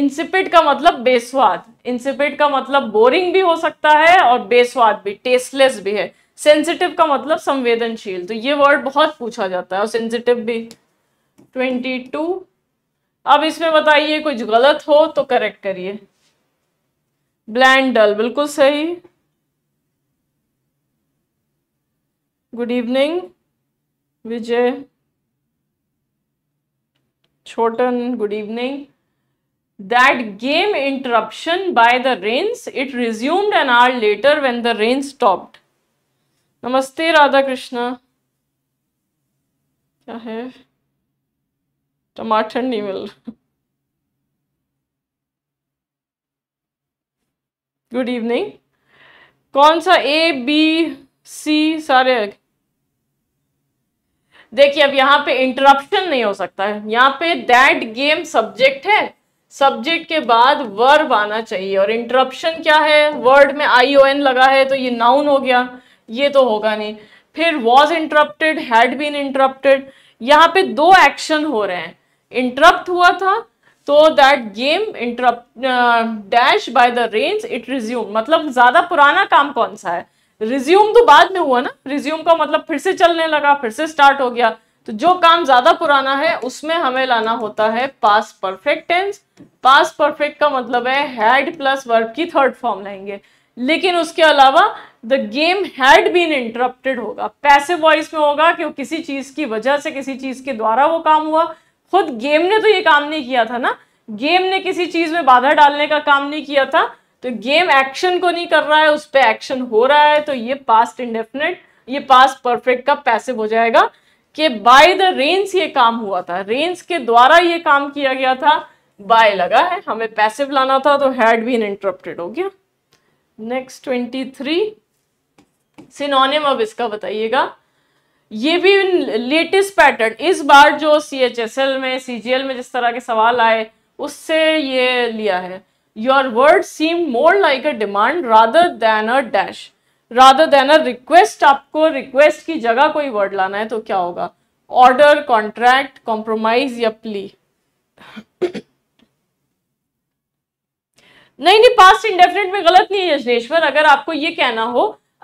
इंसिपिट का मतलब बेस्वाद इंसिपिट का मतलब बोरिंग भी हो सकता है और बेस्वाद भी टेस्टलेस भी है सेंसिटिव का मतलब संवेदनशील तो ये वर्ड बहुत पूछा जाता है और सेंसिटिव भी ट्वेंटी टू अब इसमें बताइए कुछ गलत हो तो करेक्ट करिए ब्लैंड डल बिल्कुल सही good evening Vijay Chotan, good evening. That game interruption by the rains, it resumed an hour later when the rain stopped. Namaste Radha Krishna. क्या है टमाटर नहीं मिल रहा गुड इवनिंग कौन सा ए बी सी सारे देखिए अब यहाँ पे इंटरप्शन नहीं हो सकता है यहाँ पे दैट गेम सब्जेक्ट है सब्जेक्ट के बाद वर्ब आना चाहिए और इंटरप्शन क्या है वर्ड में आई ओ एन लगा है तो ये नाउन हो गया ये तो होगा नहीं फिर was interrupted had been interrupted यहाँ पे दो एक्शन हो रहे हैं इंटरप्ट हुआ था तो that game interrupt dash by the range it resume मतलब ज़्यादा पुराना काम कौन सा है रिज्यूम तो बाद में हुआ ना रिज्यूम का मतलब फिर से चलने लगा फिर से स्टार्ट हो गया तो जो काम ज्यादा पुराना है उसमें हमें लाना होता है past perfect tense past perfect का मतलब है हैड प्लस वर्ब की थर्ड फॉर्म लाएंगे लेकिन उसके अलावा the game had been interrupted होगा पैसे वॉइस में होगा कि वो किसी चीज की वजह से किसी चीज के द्वारा वो काम हुआ खुद गेम ने तो ये काम नहीं किया था ना गेम ने किसी चीज में बाधा डालने का काम नहीं किया था तो गेम एक्शन को नहीं कर रहा है उस पर एक्शन हो रहा है तो ये पास्ट इंडेफिनेट ये पास्ट परफेक्ट का पैसिव हो जाएगा कि बाय द रेंस ये काम हुआ था रेंस के द्वारा ये काम किया गया था बाय लगा है हमें पैसिव लाना था तो हैड बीन इंटरप्टेड हो गया नेक्स्ट ट्वेंटी थ्री सिनोनिम अब इसका बताइएगा ये भी लेटेस्ट पैटर्न इस बार जो सी एच एस एल में सी जी एल में जिस तरह के सवाल आए उससे ये लिया है your words seem more like a demand rather than a dash rather than a request आपको request की जगह कोई word लाना है तो क्या होगा order contract compromise या plea नहीं नहीं पास्ट इंडेफिनेट में गलत नहीं है यजनेश्वर अगर आपको ये कहना हो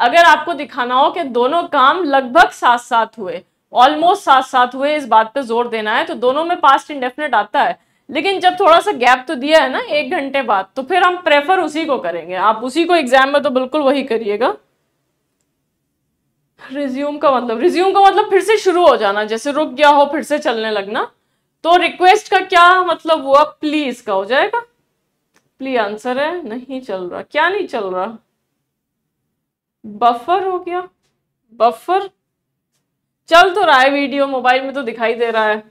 अगर आपको दिखाना हो कि दोनों काम लगभग साथ साथ हुए ऑलमोस्ट साथ साथ हुए इस बात पे जोर देना है तो दोनों में पास्ट इंडेफिनेट आता है लेकिन जब थोड़ा सा गैप तो दिया है ना एक घंटे बाद तो फिर हम प्रेफर उसी को करेंगे आप उसी को एग्जाम में तो बिल्कुल वही करिएगा रिज्यूम का मतलब रिज्यूम का मतलब फिर से शुरू हो जाना जैसे रुक गया हो फिर से चलने लगना तो रिक्वेस्ट का क्या मतलब हुआ प्लीज का हो जाएगा प्ली आंसर है नहीं चल रहा क्या नहीं चल रहा बफर हो गया बफर चल तो रहा है वीडियो मोबाइल में तो दिखाई दे रहा है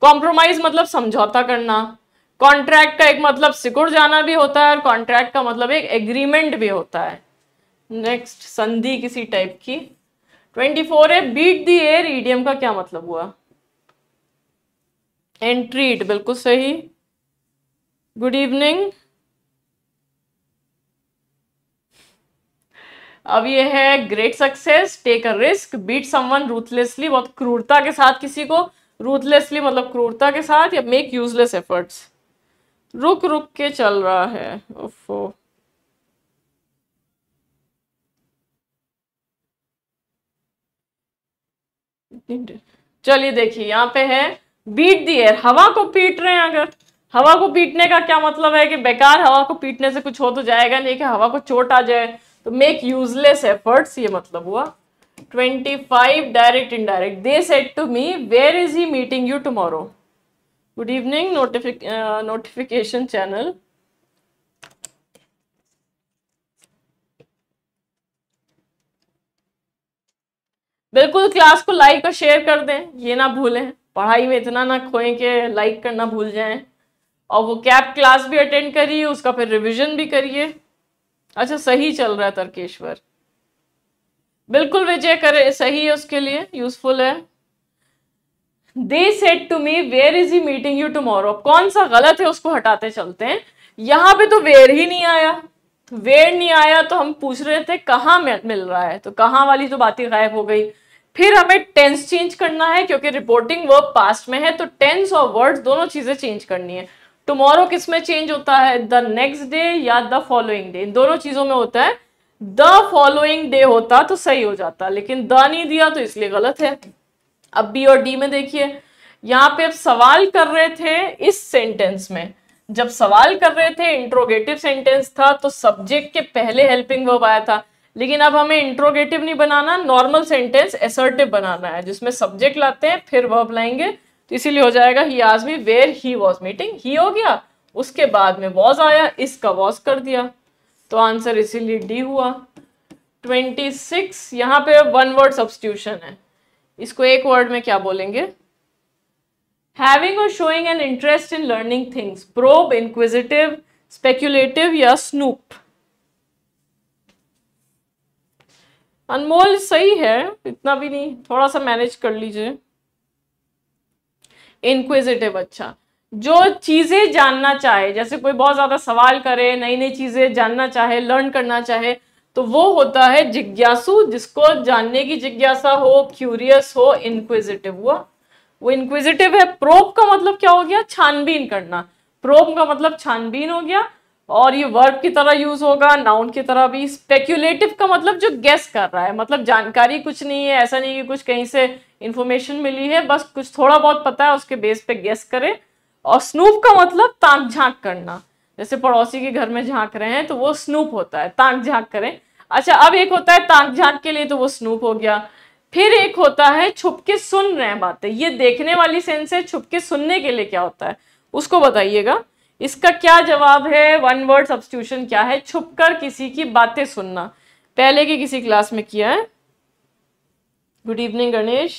कॉम्प्रोमाइज मतलब समझौता करना कॉन्ट्रैक्ट का एक मतलब सिकुड़ जाना भी होता है और कॉन्ट्रैक्ट का मतलब एक एग्रीमेंट भी होता है नेक्स्ट संधि किसी टाइप की ट्वेंटी फोर है बीट दी एयर ईडीएम का क्या मतलब हुआ एंट्रीट बिल्कुल सही गुड इवनिंग अब ये है great success take a risk beat someone ruthlessly बहुत क्रूरता के साथ किसी को रूथलेसली मतलब क्रूरता के साथ या मेक यूजलेस एफर्ट्स रुक रुक के चल रहा है ओफो चलिए देखिए यहाँ पे है बीट दी एयर हवा को पीट रहे हैं अगर हवा को पीटने का क्या मतलब है कि बेकार हवा को पीटने से कुछ हो तो जाएगा नहीं कि हवा को चोट आ जाए तो मेक यूजलेस एफर्ट्स ये मतलब हुआ 25 direct indirect they said to me where is he meeting you tomorrow good evening notific uh, notification channel बिल्कुल क्लास को लाइक और शेयर कर दें ये ना भूलें पढ़ाई में इतना ना खोएं कि लाइक करना भूल जाएं और वो कैप क्लास भी अटेंड करिए उसका फिर रिवीजन भी करिए अच्छा सही चल रहा है तर्केश्वर बिल्कुल विजय करे सही है उसके लिए यूजफुल है they said to me where is he meeting you tomorrow कौन सा गलत है उसको हटाते चलते हैं यहां पे तो वेयर ही नहीं आया वेयर नहीं आया तो हम पूछ रहे थे कहाँ मिल रहा है तो कहाँ वाली तो बातें गायब हो गई फिर हमें टेंस चेंज करना है क्योंकि रिपोर्टिंग वर्ब पास्ट में है तो टेंस और वर्ड्स दोनों चीजें चेंज करनी है टुमोरो किस में चेंज होता है द नेक्स्ट डे या द फॉलोइंग डे इन दोनों चीजों में होता है द फॉलोइंग डे होता तो सही हो जाता लेकिन द नहीं दिया तो इसलिए गलत है अब बी और डी में देखिए यहां पे अब सवाल कर रहे थे इस सेंटेंस में जब सवाल कर रहे थे इंट्रोगेटिव सेंटेंस था तो सब्जेक्ट के पहले हेल्पिंग वर्ब आया था लेकिन अब हमें इंट्रोगेटिव नहीं बनाना नॉर्मल सेंटेंस एसर्टिव बनाना है जिसमें सब्जेक्ट लाते हैं फिर वर्ब लाएंगे तो इसीलिए हो जाएगा ही आज me where he was meeting ही हो गया उसके बाद में वॉज आया इसका वॉज कर दिया तो आंसर इसीलिए डी हुआ ट्वेंटी सिक्स यहाँ पे वन वर्ड सब्सटीट्यूशन है इसको एक वर्ड में क्या बोलेंगे हैविंग और showing an interest in learning things probe inquisitive speculative या स्नूप अनमोल सही है इतना भी नहीं थोड़ा सा मैनेज कर लीजिए इनक्विजिटिव अच्छा जो चीज़ें जानना चाहे जैसे कोई बहुत ज़्यादा सवाल करे नई नई चीज़ें जानना चाहे लर्न करना चाहे तो वो होता है जिज्ञासु जिसको जानने की जिज्ञासा हो क्यूरियस हो इनक्विजिटिव हुआ वो इनक्विजिटिव है प्रोप का मतलब क्या हो गया छानबीन करना प्रोप का मतलब छानबीन हो गया और ये वर्ब की तरह यूज होगा नाउन की तरह भी स्पेक्यूलेटिव का मतलब जो गैस कर रहा है मतलब जानकारी कुछ नहीं है ऐसा नहीं कि कुछ कहीं से इंफॉर्मेशन मिली है बस कुछ थोड़ा बहुत पता है उसके बेस पे गैस करे और स्नूप का मतलब ताक झांक करना जैसे पड़ोसी के घर में झांक रहे हैं तो वो स्नूप होता है ताक झांक करें अच्छा अब एक होता है ताक झांक के लिए तो वो स्नूप हो गया फिर एक होता है छुपके सुन रहे हैं बातें ये देखने वाली सेंस है छुपके सुनने के लिए क्या होता है उसको बताइएगा इसका क्या जवाब है वन वर्ड सब्सिट्यूशन क्या है छुप कर किसी की बातें सुनना पहले के किसी क्लास में किया है good evening Ganesh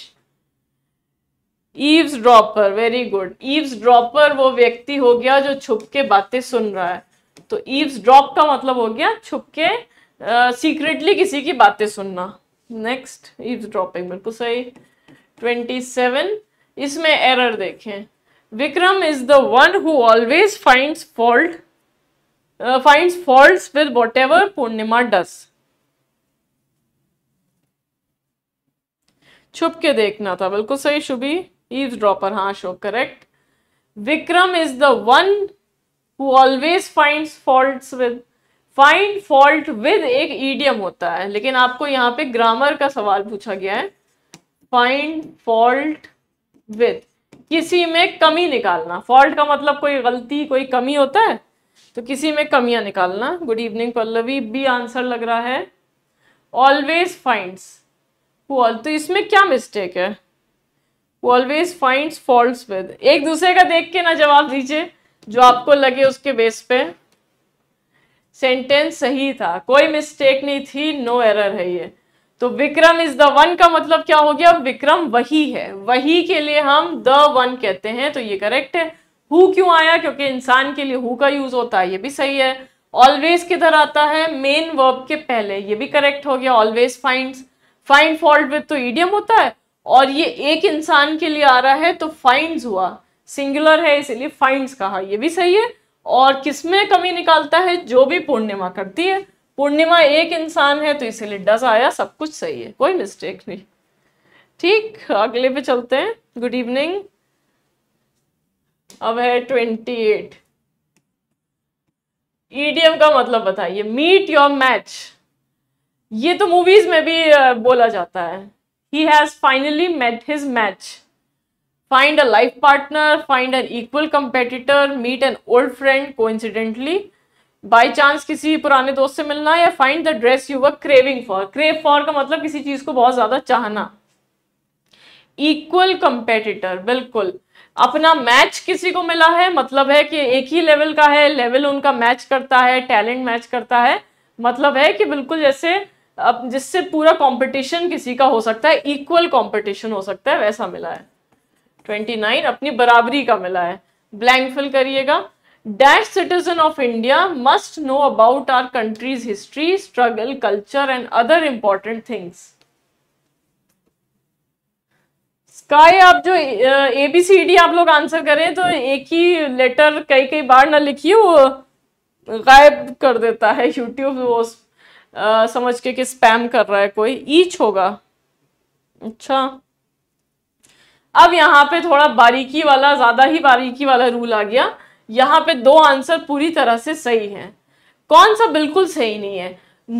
eavesdropper very good eavesdropper वो व्यक्ति हो गया जो छुप के बातें सुन रहा है तो ईव्स ड्रॉप का मतलब हो गया छुप के सीक्रेटली uh, किसी की बातें सुनना नेक्स्ट ईव्स ड्रॉपिंग बिल्कुल सही ट्वेंटी सेवन इसमें एरर देखें Vikram is the one who always find fault find fault with whatever Purnima does छुप के देखना था बिल्कुल सही शुभी ईज ड्रॉपर हाँ show correct Vikram is the one who always find fault with find fault with एक ईडियम होता है लेकिन आपको यहाँ पे ग्रामर का सवाल पूछा गया है फाइंड फॉल्ट विद किसी में कमी निकालना फॉल्ट का मतलब कोई गलती कोई कमी होता है तो किसी में कमियां निकालना good evening Pallavi B answer लग रहा है ऑलवेज फाइंड्स तो इसमें क्या मिस्टेक है ऑलवेज फाइंड फॉल्ट विद एक दूसरे का देख के ना जवाब दीजिए जो आपको लगे उसके बेस पे सेंटेंस सही था कोई मिस्टेक नहीं थी नो एरर है ये तो विक्रम इज द वन का मतलब क्या हो गया विक्रम वही है वही के लिए हम द वन कहते हैं तो ये करेक्ट है हु क्यों आया क्योंकि इंसान के लिए हु का यूज होता है ये भी सही है ऑलवेज किधर आता है मेन वर्ब के पहले ये भी करेक्ट हो गया always find find fault with तो ईडियम होता है और ये एक इंसान के लिए आ रहा है तो फाइंड हुआ सिंगुलर है इसीलिए फाइंड कहा ये भी सही है और किसमें कमी निकालता है जो भी पूर्णिमा करती है पूर्णिमा एक इंसान है तो इसीलिए डस आया सब कुछ सही है कोई मिस्टेक नहीं ठीक अगले पे चलते हैं गुड इवनिंग अब है ट्वेंटी एट ईडीएम का मतलब बताइए मीट योर मैच ये तो मूवीज में भी बोला जाता है he has finally met his match. Find a life partner, find an equal competitor, meet an old friend coincidentally. by chance kisi purane dost se milna ya find the dress you were craving for crave for ka matlab kisi cheez ko bahut zyada chahna equal competitor bilkul अपना match किसी को मिला है मतलब है कि एक ही level का है लेवल उनका मैच करता है टैलेंट मैच करता है मतलब है कि बिल्कुल जैसे अब जिससे पूरा कंपटीशन किसी का हो सकता है इक्वल कंपटीशन हो सकता है वैसा मिला है 29 अपनी बराबरी का मिला है ब्लैंक फिल करिएगा dash citizen of India must know about our country's history struggle culture and other important things स्काई आप जो ए बी सी डी आप लोग आंसर करें तो एक ही लेटर कई कई बार ना लिखिए वो गायब कर देता है यूट्यूब वो आ, समझ के कि स्पैम कर रहा है कोई ईच होगा अच्छा अब यहाँ पे थोड़ा बारीकी वाला ज्यादा ही बारीकी वाला रूल आ गया यहाँ पे दो आंसर पूरी तरह से सही हैं कौन सा बिल्कुल सही नहीं है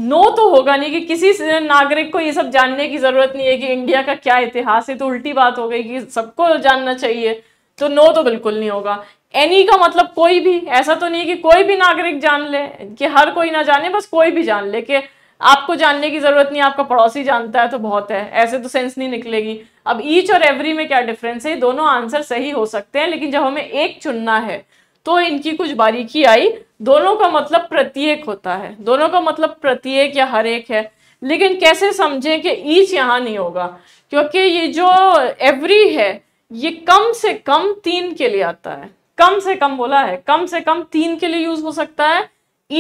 नो तो होगा नहीं कि किसी नागरिक को ये सब जानने की जरूरत नहीं है कि इंडिया का क्या इतिहास है तो उल्टी बात हो गई कि सबको जानना चाहिए तो नो तो बिल्कुल नहीं होगा एनी का मतलब कोई भी ऐसा तो नहीं है कि कोई भी नागरिक जान ले कि हर कोई ना जाने बस कोई भी जान ले कि आपको जानने की ज़रूरत नहीं आपका पड़ोसी जानता है तो बहुत है ऐसे तो सेंस नहीं निकलेगी अब ईच और एवरी में क्या डिफरेंस है दोनों आंसर सही हो सकते हैं लेकिन जब हमें एक चुनना है तो इनकी कुछ बारीकी आई दोनों का मतलब प्रत्येक होता है दोनों का मतलब प्रत्येक या हर एक है लेकिन कैसे समझें कि ईच यहाँ नहीं होगा क्योंकि ये जो एवरी है ये कम से कम तीन के लिए आता है कम से कम बोला है कम से कम तीन के लिए यूज हो सकता है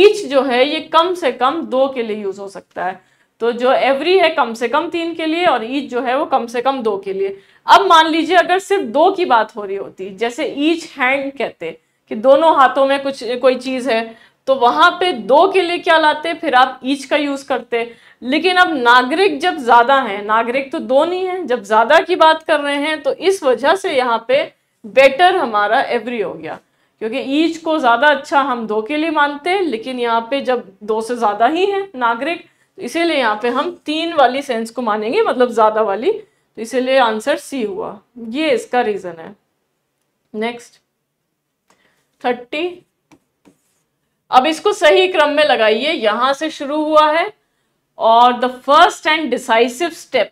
ईच जो है ये कम से कम दो के लिए यूज हो सकता है तो जो एवरी है कम से कम तीन के लिए और ईच जो है वो कम से कम दो के लिए अब मान लीजिए अगर सिर्फ दो की बात हो रही होती जैसे ईच हैंड कहते कि दोनों हाथों में कुछ कोई चीज है तो वहां पे दो के लिए क्या लाते फिर आप ईच का यूज करते लेकिन अब नागरिक जब ज्यादा हैं नागरिक तो दो नहीं है जब ज्यादा की बात कर रहे हैं तो इस वजह से यहाँ पे बेटर हमारा एवरी हो गया क्योंकि ईच को ज़्यादा अच्छा हम दो के लिए मानते हैं लेकिन यहाँ पे जब दो से ज़्यादा ही हैं नागरिक तो इसीलिए यहाँ पे हम तीन वाली सेंस को मानेंगे मतलब ज़्यादा वाली तो इसीलिए आंसर सी हुआ ये इसका रीज़न है नेक्स्ट थर्टी अब इसको सही क्रम में लगाइए यहाँ से शुरू हुआ है और the first and decisive step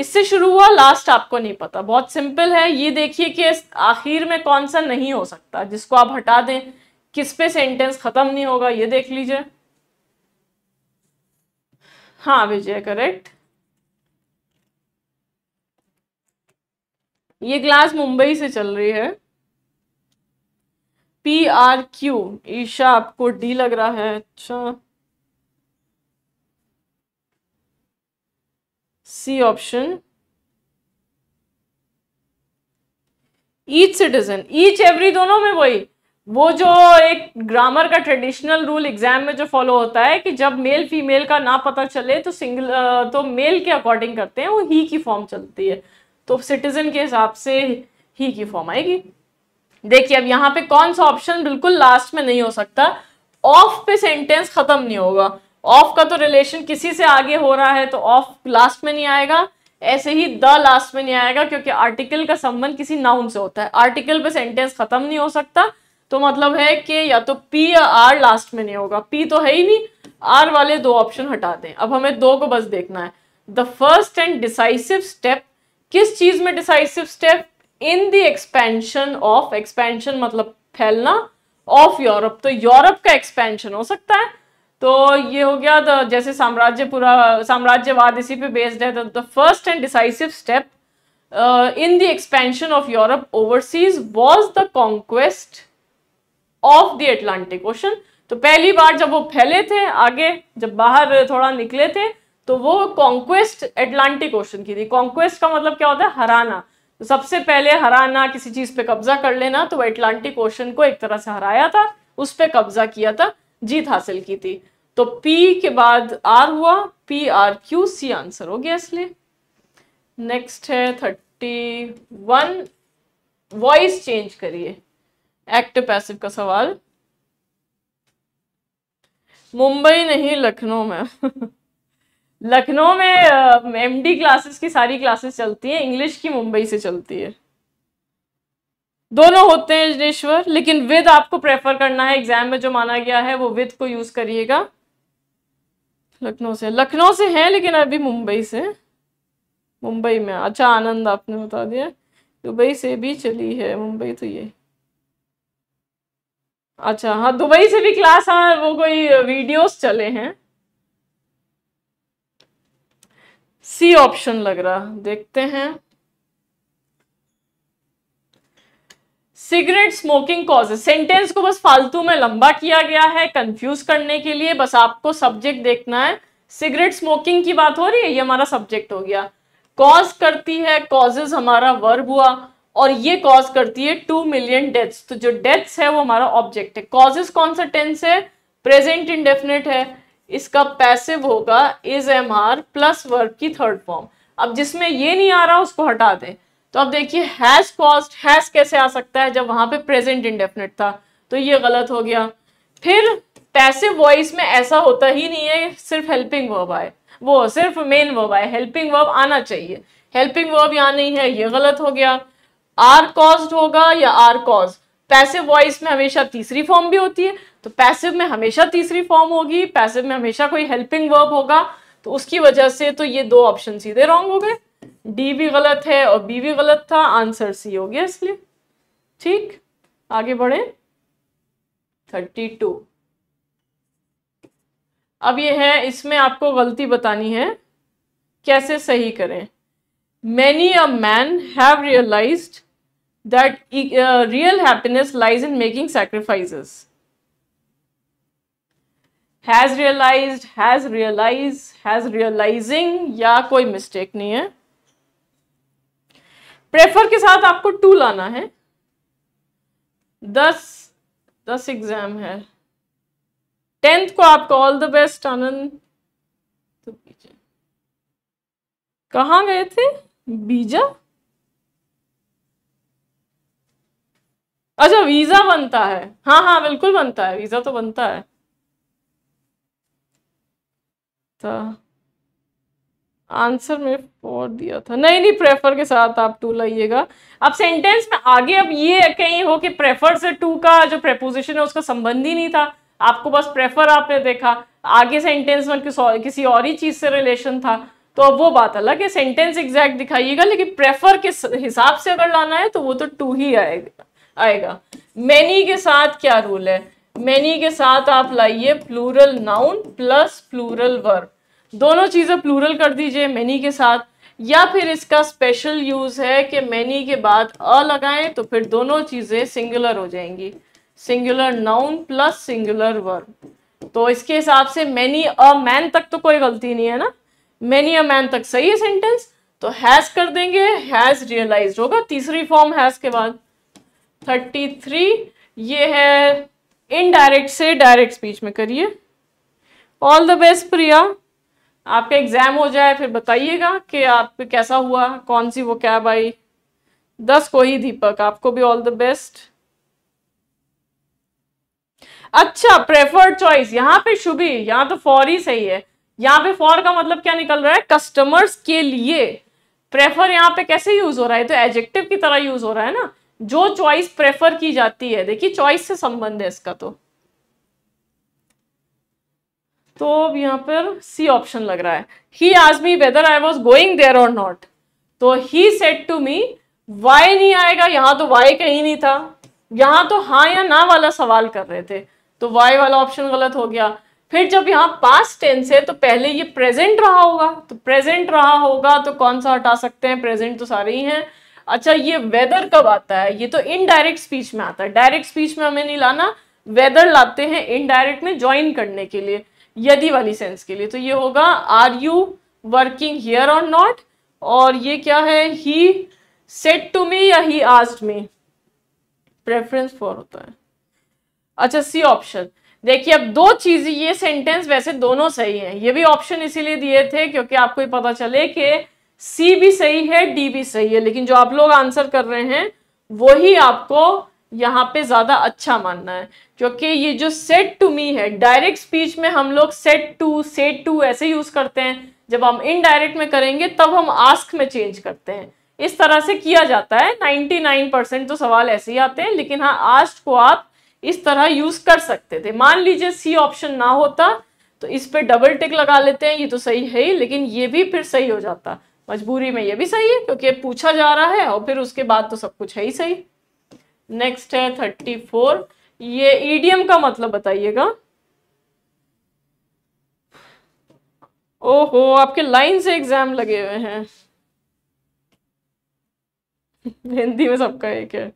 इससे शुरू हुआ लास्ट आपको नहीं पता बहुत सिंपल है ये देखिए कि आखिर में कौन सा नहीं हो सकता जिसको आप हटा दें किस पे सेंटेंस खत्म नहीं होगा ये देख लीजिए हाँ विजय करेक्ट ये क्लास मुंबई से चल रही है पी आर क्यू ईशा आपको डी लग रहा है अच्छा C option each citizen each every दोनों में वही वो जो एक ग्रामर का ट्रेडिशनल रूल एग्जाम में जो फॉलो होता है कि जब मेल फीमेल का ना पता चले तो सिंगल तो मेल के अकॉर्डिंग करते हैं वो ही की फॉर्म चलती है तो सिटीजन के हिसाब से ही की फॉर्म आएगी देखिए अब यहाँ पे कौन सा ऑप्शन बिल्कुल लास्ट में नहीं हो सकता ऑफ पे सेंटेंस खत्म नहीं होगा ऑफ का तो रिलेशन किसी से आगे हो रहा है तो ऑफ लास्ट में नहीं आएगा ऐसे ही द लास्ट में नहीं आएगा क्योंकि आर्टिकल का संबंध किसी नाउन से होता है आर्टिकल पे सेंटेंस खत्म नहीं हो सकता तो मतलब है कि या तो पी या आर लास्ट में नहीं होगा पी तो है ही नहीं आर वाले दो ऑप्शन हटा दें अब हमें दो को बस देखना है the first and decisive step किस चीज में decisive step in the expansion of expansion मतलब फैलना ऑफ यूरोप तो यूरोप का एक्सपेंशन हो सकता है तो ये हो गया तो जैसे साम्राज्य पूरा साम्राज्यवाद इसी पे बेस्ड है तो the first and decisive step in the expansion of Europe overseas was the conquest of the Atlantic Ocean तो पहली बार जब वो फैले थे आगे जब बाहर थोड़ा निकले थे तो वो कॉन्क्वेस्ट एटलांटिक ओशन की थी कॉन्क्वेस्ट का मतलब क्या होता है हराना तो सबसे पहले हराना किसी चीज पे कब्जा कर लेना तो एटलांटिक ओशन को एक तरह से हराया था उस पर कब्जा किया था जीत हासिल की थी तो पी के बाद आर हुआ P R Q C answer हो गया इसलिए नेक्स्ट है थर्टी वन वॉइस चेंज करिए एक्टिव पैसिव का सवाल मुंबई नहीं लखनऊ में लखनऊ में एमडी क्लासेस की सारी क्लासेस चलती हैं इंग्लिश की मुंबई से चलती है दोनों होते हैं जनेश्वर लेकिन विद आपको प्रेफर करना है एग्जाम में जो माना गया है वो विद को यूज करिएगा लखनऊ से लखनऊ से है लेकिन अभी मुंबई से मुंबई में अच्छा आनंद आपने बता दिया दुबई से भी चली है मुंबई तो ये अच्छा हाँ दुबई से भी क्लास हाँ वो कोई वीडियोस चले हैं सी ऑप्शन लग रहा देखते हैं सिगरेट स्मोकिंग कॉजेज सेंटेंस को बस फालतू में लंबा किया गया है कंफ्यूज करने के लिए बस आपको सब्जेक्ट देखना है सिगरेट स्मोकिंग की बात हो रही है ये हमारा सब्जेक्ट हो गया कॉज करती है कॉजेज हमारा वर्ब हुआ और ये कॉज करती है टू मिलियन डेथ्स तो जो डेथ्स है वो हमारा ऑब्जेक्ट है कॉजेज कौन सा टेंस है प्रेजेंट इंडेफिनेट है इसका पैसिव होगा is am are plus verb की थर्ड फॉर्म अब जिसमें ये नहीं आ रहा उसको हटा दें तो अब देखिए हैज कॉस्ट हैज कैसे आ सकता है जब वहां पे प्रेजेंट इंडेफिनेट था तो ये गलत हो गया फिर पैसिव वॉइस में ऐसा होता ही नहीं है सिर्फ हेल्पिंग वर्ब आए वो सिर्फ मेन वर्ब आए हेल्पिंग वर्ब आना चाहिए हेल्पिंग वर्ब यहाँ नहीं है ये गलत हो गया आर कॉज होगा या आर कॉज पैसिव वॉइस में हमेशा तीसरी फॉर्म भी होती है तो पैसिव में हमेशा तीसरी फॉर्म होगी पैसिव में हमेशा कोई हेल्पिंग वर्ब होगा तो उसकी वजह से तो ये दो ऑप्शन सीधे रॉन्ग हो गए डी भी गलत है और बी भी गलत था आंसर सी हो गया इसलिए ठीक आगे बढ़े थर्टी टू अब ये है इसमें आपको गलती बतानी है कैसे सही करें many a man have realize that real happiness lies in making sacrifices has realize has realize has realizing या कोई मिस्टेक नहीं है प्रेफर के साथ आपको टू लाना है दस दस एग्जाम है टेंथ को आपको ऑल द बेस्ट आनंद तो कहाँ गए थे बीजा अच्छा वीजा बनता है हाँ हाँ बिल्कुल बनता है वीजा तो बनता है तो आंसर में फोर दिया था नहीं नहीं प्रेफर के साथ आप टू लाइएगा अब सेंटेंस में आगे अब ये कहीं हो कि प्रेफर से टू का जो प्रेपोजिशन है उसका संबंध ही नहीं था आपको बस प्रेफर आपने देखा आगे सेंटेंस में किस और, किसी और ही चीज से रिलेशन था तो अब वो बात अलग है सेंटेंस एग्जैक्ट दिखाइएगा लेकिन प्रेफर के हिसाब से अगर लाना है तो वो तो टू ही आएगा आएगा मैनी के साथ क्या रूल है मैनी के साथ आप लाइए plural noun plus plural verb दोनों चीज़ें प्लूरल कर दीजिए मैनी के साथ या फिर इसका स्पेशल यूज़ है कि मैनी के बाद अ लगाएं तो फिर दोनों चीज़ें सिंगुलर हो जाएंगी singular noun plus singular verb तो इसके हिसाब से मैनी अ मैन तक तो कोई गलती नहीं है ना मैनी अ मैन तक सही है सेंटेंस तो हैज कर देंगे हैज रियलाइज होगा तीसरी फॉर्म हैज के बाद थर्टी थ्री ये है इनडायरेक्ट से डायरेक्ट स्पीच में करिए ऑल द बेस्ट प्रिया आपका एग्ज़ाम हो जाए फिर बताइएगा कि आप कैसा हुआ कौन सी वो कैब आई दस को ही दीपक आपको भी ऑल द बेस्ट अच्छा प्रेफर्ड चॉइस यहाँ पे शुभी यहाँ तो फॉर ही सही है यहाँ पे फॉर का मतलब क्या निकल रहा है कस्टमर्स के लिए प्रेफर यहाँ पे कैसे यूज हो रहा है तो एडजेक्टिव की तरह यूज हो रहा है ना जो चॉइस प्रेफर की जाती है देखिए चॉइस से संबंध है इसका तो तो अब यहाँ पर सी ऑप्शन लग रहा है ही आज me whether I was going there or not तो he said to me why नहीं आएगा यहाँ तो वाई कहीं नहीं था यहाँ तो हाँ या ना वाला सवाल कर रहे थे तो वाई वाला ऑप्शन गलत हो गया फिर जब यहाँ पास्ट टेंस है तो पहले ये प्रेजेंट रहा होगा तो प्रेजेंट रहा होगा तो कौन सा हटा सकते हैं प्रेजेंट तो सारे ही हैं अच्छा ये वेदर कब आता है ये तो इनडायरेक्ट स्पीच में आता है डायरेक्ट स्पीच में हमें नहीं लाना वेदर लाते हैं इनडायरेक्ट में ज्वाइन करने के लिए यदि वाली सेंस के लिए तो ये होगा are you working here or not और ये क्या है ही सेट टू मी या he asked me preference for होता है अच्छा सी ऑप्शन देखिए अब दो चीजें ये सेंटेंस वैसे दोनों सही हैं ये भी ऑप्शन इसीलिए दिए थे क्योंकि आपको पता चले कि सी भी सही है डी भी सही है लेकिन जो आप लोग आंसर कर रहे हैं वही आपको यहाँ पे ज़्यादा अच्छा मानना है क्योंकि ये जो सेट टू मी है डायरेक्ट स्पीच में हम लोग सेट टू सेट टू ऐसे यूज़ करते हैं जब हम इनडायरेक्ट में करेंगे तब हम आस्क में चेंज करते हैं इस तरह से किया जाता है 99 परसेंट तो सवाल ऐसे ही आते हैं लेकिन हाँ आस्ट को आप इस तरह यूज कर सकते थे मान लीजिए सी ऑप्शन ना होता तो इस पर डबल टिक लगा लेते हैं ये तो सही है ही लेकिन ये भी फिर सही हो जाता मजबूरी में ये भी सही है क्योंकि पूछा जा रहा है और फिर उसके बाद तो सब कुछ है ही सही नेक्स्ट है थर्टी फोर ये ईडीएम e का मतलब बताइएगा ओहो आपके लाइन से एग्जाम लगे हुए हैं हिंदी में सबका एक है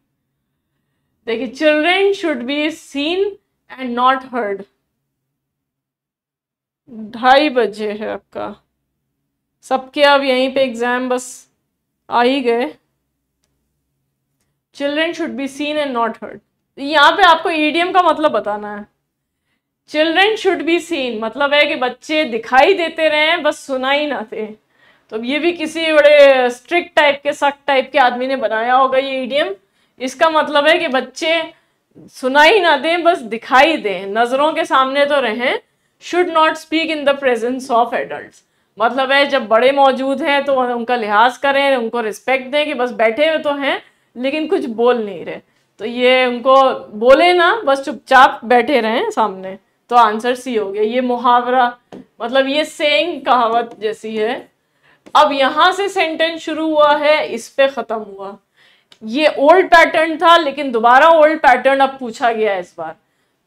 देखिए children should be seen and not heard ढाई बजे है आपका सबके अब यहीं पे एग्जाम बस आ ही गए children should be seen and not heard यहाँ पे आपको ईडीएम e का मतलब बताना है चिल्ड्रेन शुड बी सीन मतलब है कि बच्चे दिखाई देते रहें बस सुनाई ना थे तो ये भी किसी बड़े स्ट्रिक्ट टाइप के सख्त टाइप के आदमी ने बनाया होगा ये ईडीएम e इसका मतलब है कि बच्चे सुनाई ना दें बस दिखाई दें नज़रों के सामने तो रहें should not speak in the presence of adult मतलब है जब बड़े मौजूद हैं तो उनका लिहाज करें उनको रिस्पेक्ट दें कि बस बैठे हुए तो हैं लेकिन कुछ बोल नहीं रहे तो ये उनको बोले ना बस चुपचाप बैठे रहें सामने तो आंसर सी हो गया ये मुहावरा मतलब ये सेंग कहावत जैसी है अब यहां से सेंटेंस शुरू हुआ है इस पे ख़त्म हुआ ये ओल्ड पैटर्न था लेकिन दोबारा ओल्ड पैटर्न अब पूछा गया इस बार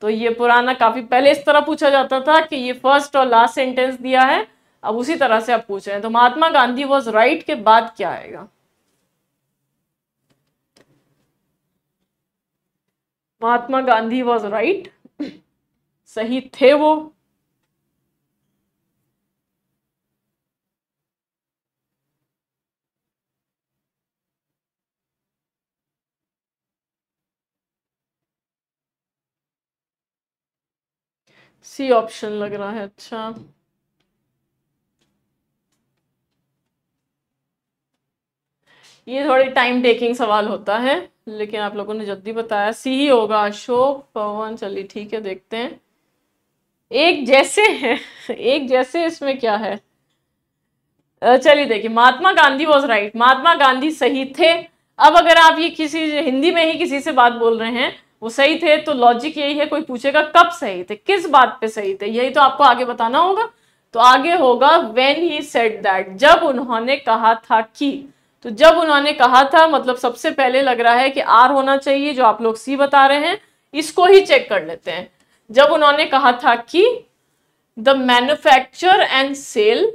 तो ये पुराना काफ़ी पहले इस तरह पूछा जाता था कि ये फर्स्ट और लास्ट सेंटेंस दिया है अब उसी तरह से आप पूछ रहे हैं तो महात्मा गांधी वॉज राइट के बाद क्या आएगा महात्मा गांधी वॉज राइट सही थे वो सी ऑप्शन लग रहा है अच्छा ये थोड़ी टाइम टेकिंग सवाल होता है लेकिन आप लोगों ने जल्दी बताया सी ही e होगा अशोक पवन चलिए ठीक है देखते हैं एक जैसे है एक जैसे इसमें क्या है चलिए देखिए महात्मा गांधी वॉज राइट महात्मा गांधी सही थे अब अगर आप ये किसी हिंदी में ही किसी से बात बोल रहे हैं वो सही थे तो लॉजिक यही है कोई पूछेगा कब सही थे किस बात पे सही थे यही तो आपको आगे बताना होगा तो आगे होगा वेन ही सेट दैट जब उन्होंने कहा था कि तो जब उन्होंने कहा था मतलब सबसे पहले लग रहा है कि आर होना चाहिए जो आप लोग सी बता रहे हैं इसको ही चेक कर लेते हैं जब उन्होंने कहा था कि द मैन्युफैक्चर एंड सेल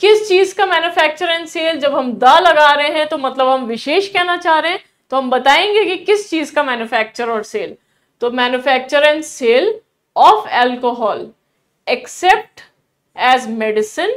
किस चीज का मैन्युफैक्चर एंड सेल जब हम द लगा रहे हैं तो मतलब हम विशेष कहना चाह रहे हैं तो हम बताएंगे कि किस चीज का मैन्युफैक्चर और सेल तो manufacture and sale of alcohol except as medicine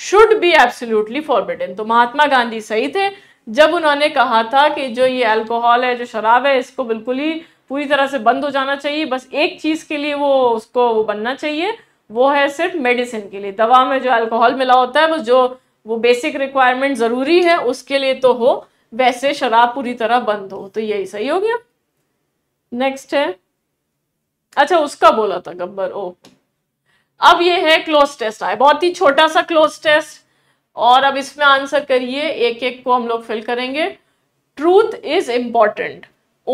should be absolutely forbidden तो महात्मा गांधी सही थे जब उन्होंने कहा था कि जो ये अल्कोहल है जो शराब है इसको बिल्कुल ही पूरी तरह से बंद हो जाना चाहिए बस एक चीज़ के लिए वो उसको वो बनना चाहिए वो है सिर्फ मेडिसिन के लिए दवा में जो अल्कोहल मिला होता है वो जो वो बेसिक रिक्वायरमेंट ज़रूरी है उसके लिए तो हो वैसे शराब पूरी तरह बंद हो तो यही सही हो गया नेक्स्ट है अच्छा उसका बोला था गब्बर ओ अब ये है क्लोज टेस्ट आए बहुत ही छोटा सा क्लोज टेस्ट और अब इसमें आंसर करिए एक एक को हम लोग फिल करेंगे truth is important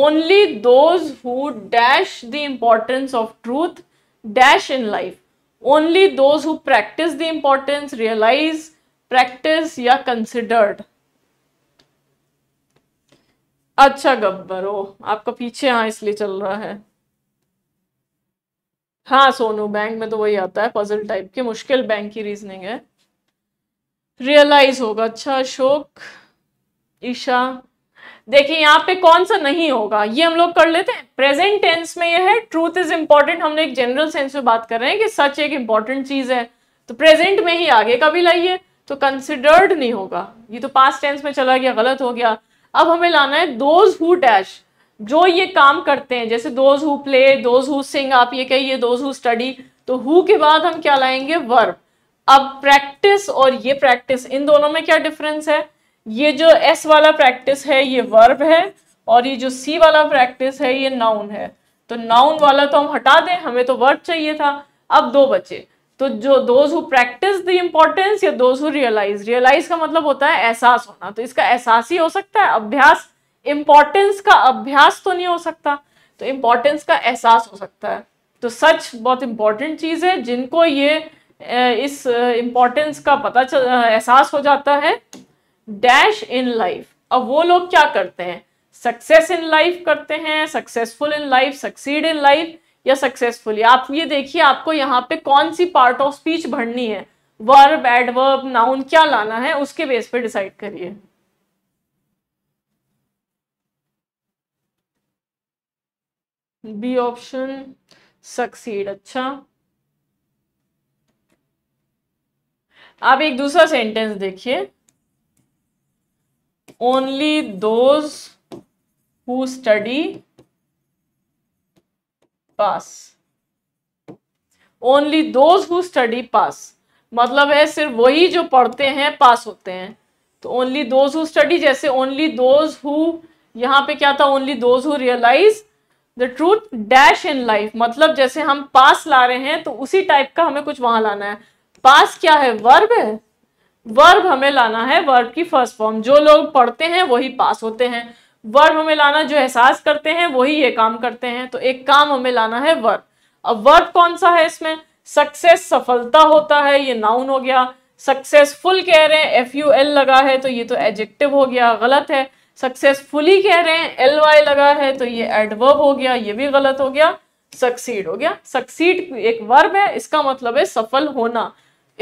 only those who dash the importance of truth dash in life only those who practise the importance realize practise या कंसिडर्ड अच्छा गब्बर ओ आपका पीछे हाँ इसलिए चल रहा है हाँ सोनू बैंक में तो वही आता है पजल टाइप के मुश्किल बैंक की रीजनिंग है रियलाइज होगा अच्छा अशोक ईशा देखिए यहाँ पे कौन सा नहीं होगा ये हम लोग कर लेते हैं प्रेजेंट टेंस में ये है ट्रूथ इज इम्पोर्टेंट हम लोग एक जनरल सेंस में बात कर रहे हैं कि सच एक इम्पॉर्टेंट चीज है तो प्रेजेंट में ही आगे कभी लाइए तो कंसिडर्ड नहीं होगा ये तो पास्ट टेंस में चला गया गलत हो गया अब हमें लाना है दोज हु डैश जो ये काम करते हैं जैसे those who play those who sing आप ये कहिए दोज हु स्टडी तो हु के बाद हम क्या लाएंगे वर्ब अब प्रैक्टिस और ये प्रैक्टिस इन दोनों में क्या डिफरेंस है ये जो एस वाला प्रैक्टिस है ये वर्ब है और ये जो सी वाला प्रैक्टिस है ये नाउन है तो नाउन वाला तो हम हटा दें हमें तो वर्ब चाहिए था अब दो बचे तो जो those who practise the importance या दोज हु रियलाइज रियलाइज का मतलब होता है एहसास होना तो इसका एहसास ही हो सकता है अभ्यास इम्पोर्टेंस का अभ्यास तो नहीं हो सकता तो इम्पोर्टेंस का एहसास हो सकता है तो सच बहुत इंपॉर्टेंट चीज़ है जिनको ये इस इम्पोर्टेंस का पता एहसास हो जाता है डैश इन लाइफ अब वो लोग क्या करते हैं सक्सेस इन लाइफ करते हैं successful in life succeed in life या सक्सेसफुली आप ये देखिए आपको यहाँ पे कौन सी पार्ट ऑफ स्पीच भरनी है वर्ब एडवर्ब नाउन क्या लाना है उसके बेस पे डिसाइड करिए बी ऑप्शन सक्सीड अच्छा आप एक दूसरा सेंटेंस देखिए only those who study pass only those who study pass मतलब है सिर्फ वही जो पढ़ते हैं पास होते हैं तो ओनली दोज हु स्टडी जैसे ओनली दोज हु यहां पे क्या था only those who realize the truth dash in life मतलब जैसे हम पास ला रहे हैं तो उसी टाइप का हमें कुछ वहां लाना है पास क्या है वर्ब है वर्ब हमें लाना है वर्ब की फर्स्ट फॉर्म जो लोग पढ़ते हैं वही पास होते हैं वर्ब हमें लाना जो एहसास करते हैं वही ये काम करते हैं तो एक काम हमें लाना है वर्ब अब वर्ब कौन सा है इसमें सक्सेस सफलता होता है ये नाउन हो गया सक्सेसफुल कह रहे हैं एफ यू एल लगा है तो ये तो एडजेक्टिव हो गया गलत है सक्सेसफुली कह रहे हैं एल वाई लगा है तो ये एडवर्ब हो गया ये भी गलत हो गया सक्सीड हो गया सक्सीड एक वर्ब है इसका मतलब है सफल होना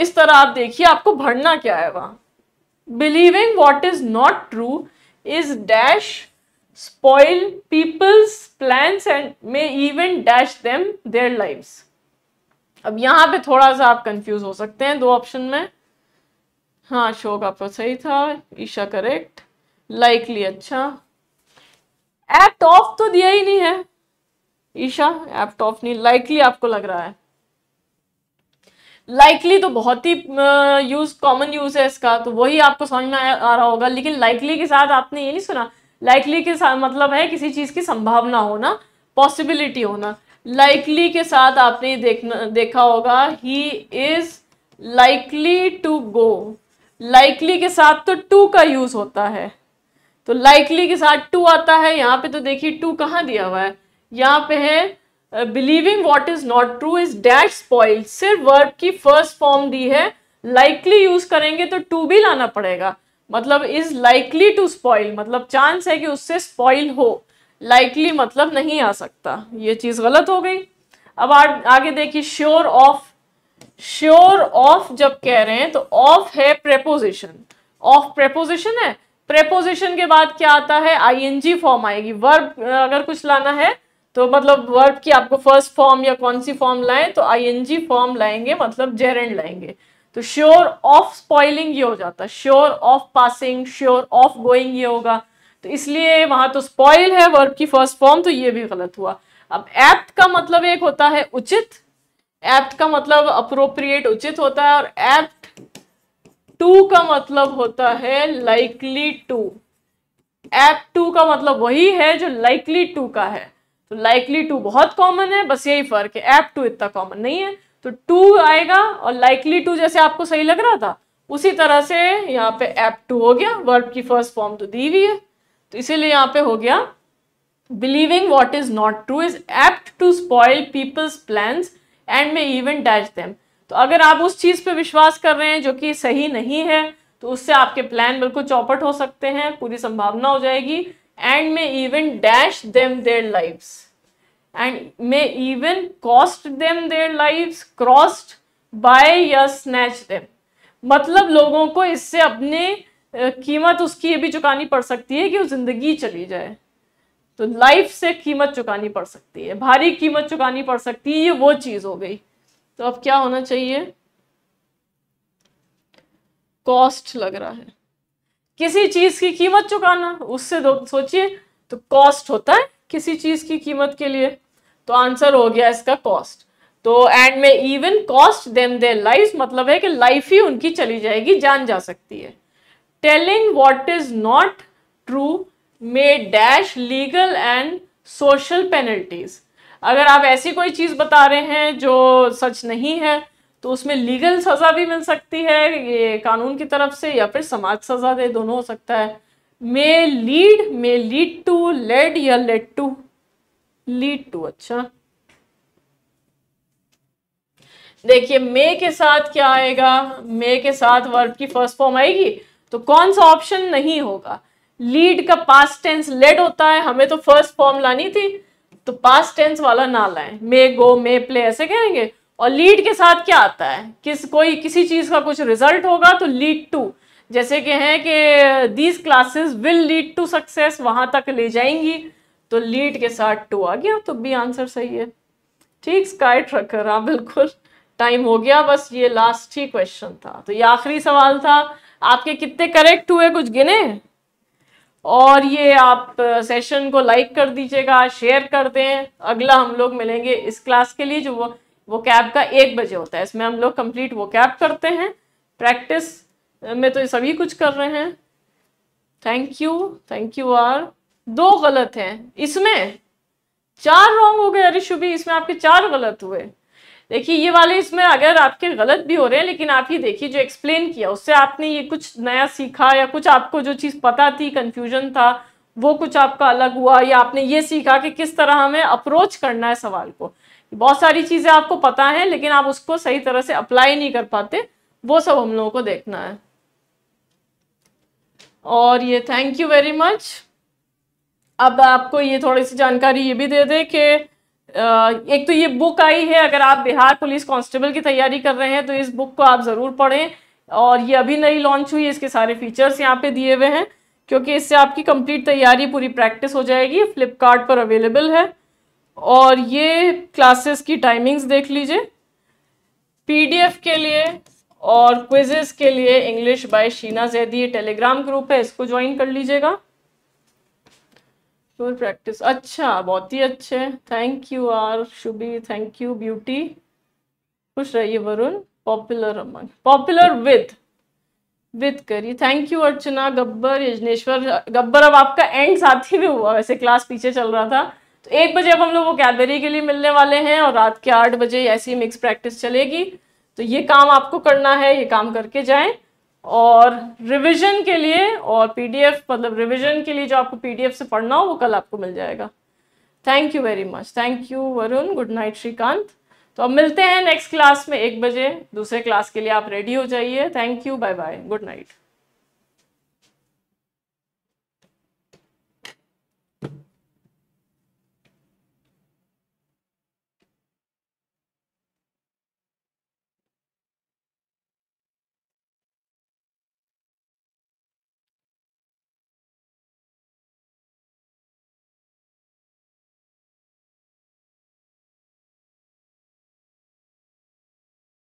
इस तरह आप देखिए आपको भरना क्या है वहां believing what is not true is dash spoil people's plan and may even dash them their life अब यहां पे थोड़ा सा आप कंफ्यूज हो सकते हैं दो ऑप्शन में हाँ शोक आपका सही था ईशा करेक्ट लाइकली अच्छा एप्ट ऑफ तो दिया ही नहीं है ईशा एप्ट ऑफ नहीं लाइकली आपको लग रहा है लाइकली तो बहुत ही यूज कॉमन यूज है इसका तो वही आपको समझ में आ रहा होगा लेकिन लाइकली के साथ आपने ये नहीं सुना लाइकली के साथ मतलब है किसी चीज की संभावना होना पॉसिबिलिटी होना लाइकली के साथ आपने देखना देखा होगा he is likely to go likely के साथ तो टू का यूज होता है तो लाइकली के साथ टू आता है यहाँ पे तो देखिए टू कहाँ दिया हुआ है यहाँ पे है believing what is not true is dash spoil सिर्फ वर्ब की फर्स्ट फॉर्म दी है लाइकली यूज करेंगे तो टू भी लाना पड़ेगा मतलब इज लाइकली टू स्पॉइल मतलब चांस है कि उससे स्पॉइल हो लाइकली मतलब नहीं आ सकता ये चीज गलत हो गई अब आ, आगे देखिए श्योर ऑफ श्योर ऑफ जब कह रहे हैं तो ऑफ है प्रेपोजिशन ऑफ प्रेपोजिशन है प्रेपोजिशन के बाद क्या आता है आईएनजी फॉर्म आएगी वर्ब अगर कुछ लाना है तो मतलब वर्ब की आपको फर्स्ट फॉर्म या कौन सी फॉर्म लाएं तो आईएनजी फॉर्म लाएंगे मतलब जेरेंड लाएंगे तो श्योर ऑफ स्पॉइलिंग ये हो जाता है sure of passing sure of going ये होगा तो इसलिए वहां तो स्पॉइल है वर्ब की फर्स्ट फॉर्म तो ये भी गलत हुआ अब एप्ट का मतलब एक होता है उचित एप्ट का मतलब अप्रोप्रिएट उचित होता है और एप्ट टू का मतलब होता है लाइकली टू एप टू का मतलब वही है जो लाइकली टू का है तो लाइकली टू बहुत कॉमन है बस यही फर्क है एप टू इतना कॉमन नहीं है तो टू आएगा और लाइकली टू जैसे आपको सही लग रहा था उसी तरह से यहाँ पे एप टू हो गया वर्ब की फर्स्ट फॉर्म तो दी हुई है तो इसीलिए यहाँ पे हो गया believing what is not true is apt to spoil people's plan and may even dash them तो अगर आप उस चीज़ पे विश्वास कर रहे हैं जो कि सही नहीं है तो उससे आपके प्लान बिल्कुल चौपट हो सकते हैं पूरी संभावना हो जाएगी and may even dash them their lives and may even cost them their lives crossed by या स्नैच देम मतलब लोगों को इससे अपने कीमत उसकी ये भी चुकानी पड़ सकती है कि वो जिंदगी चली जाए तो लाइफ से कीमत चुकानी पड़ सकती है भारी कीमत चुकानी पड़ सकती है ये वो चीज़ हो गई तो अब क्या होना चाहिए कॉस्ट लग रहा है किसी चीज की कीमत चुकाना उससे सोचिए तो कॉस्ट होता है किसी चीज की कीमत के लिए तो आंसर हो गया इसका कॉस्ट तो and may even cost them their life मतलब है कि लाइफ ही उनकी चली जाएगी जान जा सकती है telling what is not true may dash legal and social penalties अगर आप ऐसी कोई चीज़ बता रहे हैं जो सच नहीं है तो उसमें लीगल सज़ा भी मिल सकती है ये कानून की तरफ से या फिर समाज सज़ा दे दोनों हो सकता है may lead may lead to led या लेड टू लीड टू अच्छा देखिए मे के साथ क्या आएगा मे के साथ वर्ब की फर्स्ट फॉर्म आएगी तो कौन सा ऑप्शन नहीं होगा लीड का पास्ट टेंस लेड होता है हमें तो फर्स्ट फॉर्म लानी थी तो पास्ट टेंस वाला ना लाएं मे गो मे प्ले ऐसे कहेंगे और लीड के साथ क्या आता है किस कोई किसी चीज़ का कुछ रिजल्ट होगा तो लीड टू जैसे कि हैं कि these classes will lead to success वहां तक ले जाएंगी तो लीड के साथ टू आ गया तो बी आंसर सही है ठीक स्काई ट्रकर हाँ बिल्कुल टाइम हो गया बस ये लास्ट ही क्वेश्चन था तो ये आखिरी सवाल था आपके कितने करेक्ट हुए कुछ गिने और ये आप सेशन को लाइक कर दीजिएगा शेयर कर दें अगला हम लोग मिलेंगे इस क्लास के लिए जो वो वो कैब का एक बजे होता है इसमें हम लोग कंप्लीट वो कैब करते हैं प्रैक्टिस में तो सभी कुछ कर रहे हैं थैंक यू थैंक यू आर दो गलत हैं इसमें चार रॉन्ग हो गए अरे शुभी इसमें आपके चार गलत हुए देखिए ये वाले इसमें अगर आपके गलत भी हो रहे हैं लेकिन आप ही देखिए जो एक्सप्लेन किया उससे आपने ये कुछ नया सीखा या कुछ आपको जो चीज़ पता थी कन्फ्यूजन था वो कुछ आपका अलग हुआ या आपने ये सीखा कि किस तरह हमें अप्रोच करना है सवाल को बहुत सारी चीज़ें आपको पता है लेकिन आप उसको सही तरह से अप्लाई नहीं कर पाते वो सब हम लोगों को देखना है और ये थैंक यू वेरी मच अब आपको ये थोड़ी सी जानकारी ये भी दे दें कि एक तो ये बुक आई है अगर आप बिहार पुलिस कांस्टेबल की तैयारी कर रहे हैं तो इस बुक को आप ज़रूर पढ़ें और ये अभी नई लॉन्च हुई इसके सारे फीचर्स यहाँ पे दिए हुए हैं क्योंकि इससे आपकी कंप्लीट तैयारी पूरी प्रैक्टिस हो जाएगी फ्लिपकार्ट पर अवेलेबल है और ये क्लासेस की टाइमिंग्स देख लीजिए पी के लिए और क्विजेस के लिए English by Sheena Zaidi Telegram group है इसको ज्वाइन कर लीजिएगा फ्लोर प्रैक्टिस अच्छा बहुत ही अच्छे थैंक यू आर शुभी थैंक यू ब्यूटी खुश रहिए Varun popular among popular with with करी थैंक यू अर्चना गब्बर यजनेश्वर गब्बर अब आपका एंड साथ ही में हुआ वैसे क्लास पीछे चल रहा था तो एक बजे अब हम लोग वो कैदरी के लिए मिलने वाले हैं और रात के आठ बजे ऐसी मिक्स प्रैक्टिस चलेगी तो ये काम आपको करना है ये काम करके जाएं और रिवीजन के लिए और पीडीएफ मतलब रिवीजन के लिए जो आपको पीडीएफ से पढ़ना हो वो कल आपको मिल जाएगा thank you very much thank you Varun good night Shrikant तो अब मिलते हैं नेक्स्ट क्लास में एक बजे दूसरे क्लास के लिए आप रेडी हो जाइए thank you bye bye good night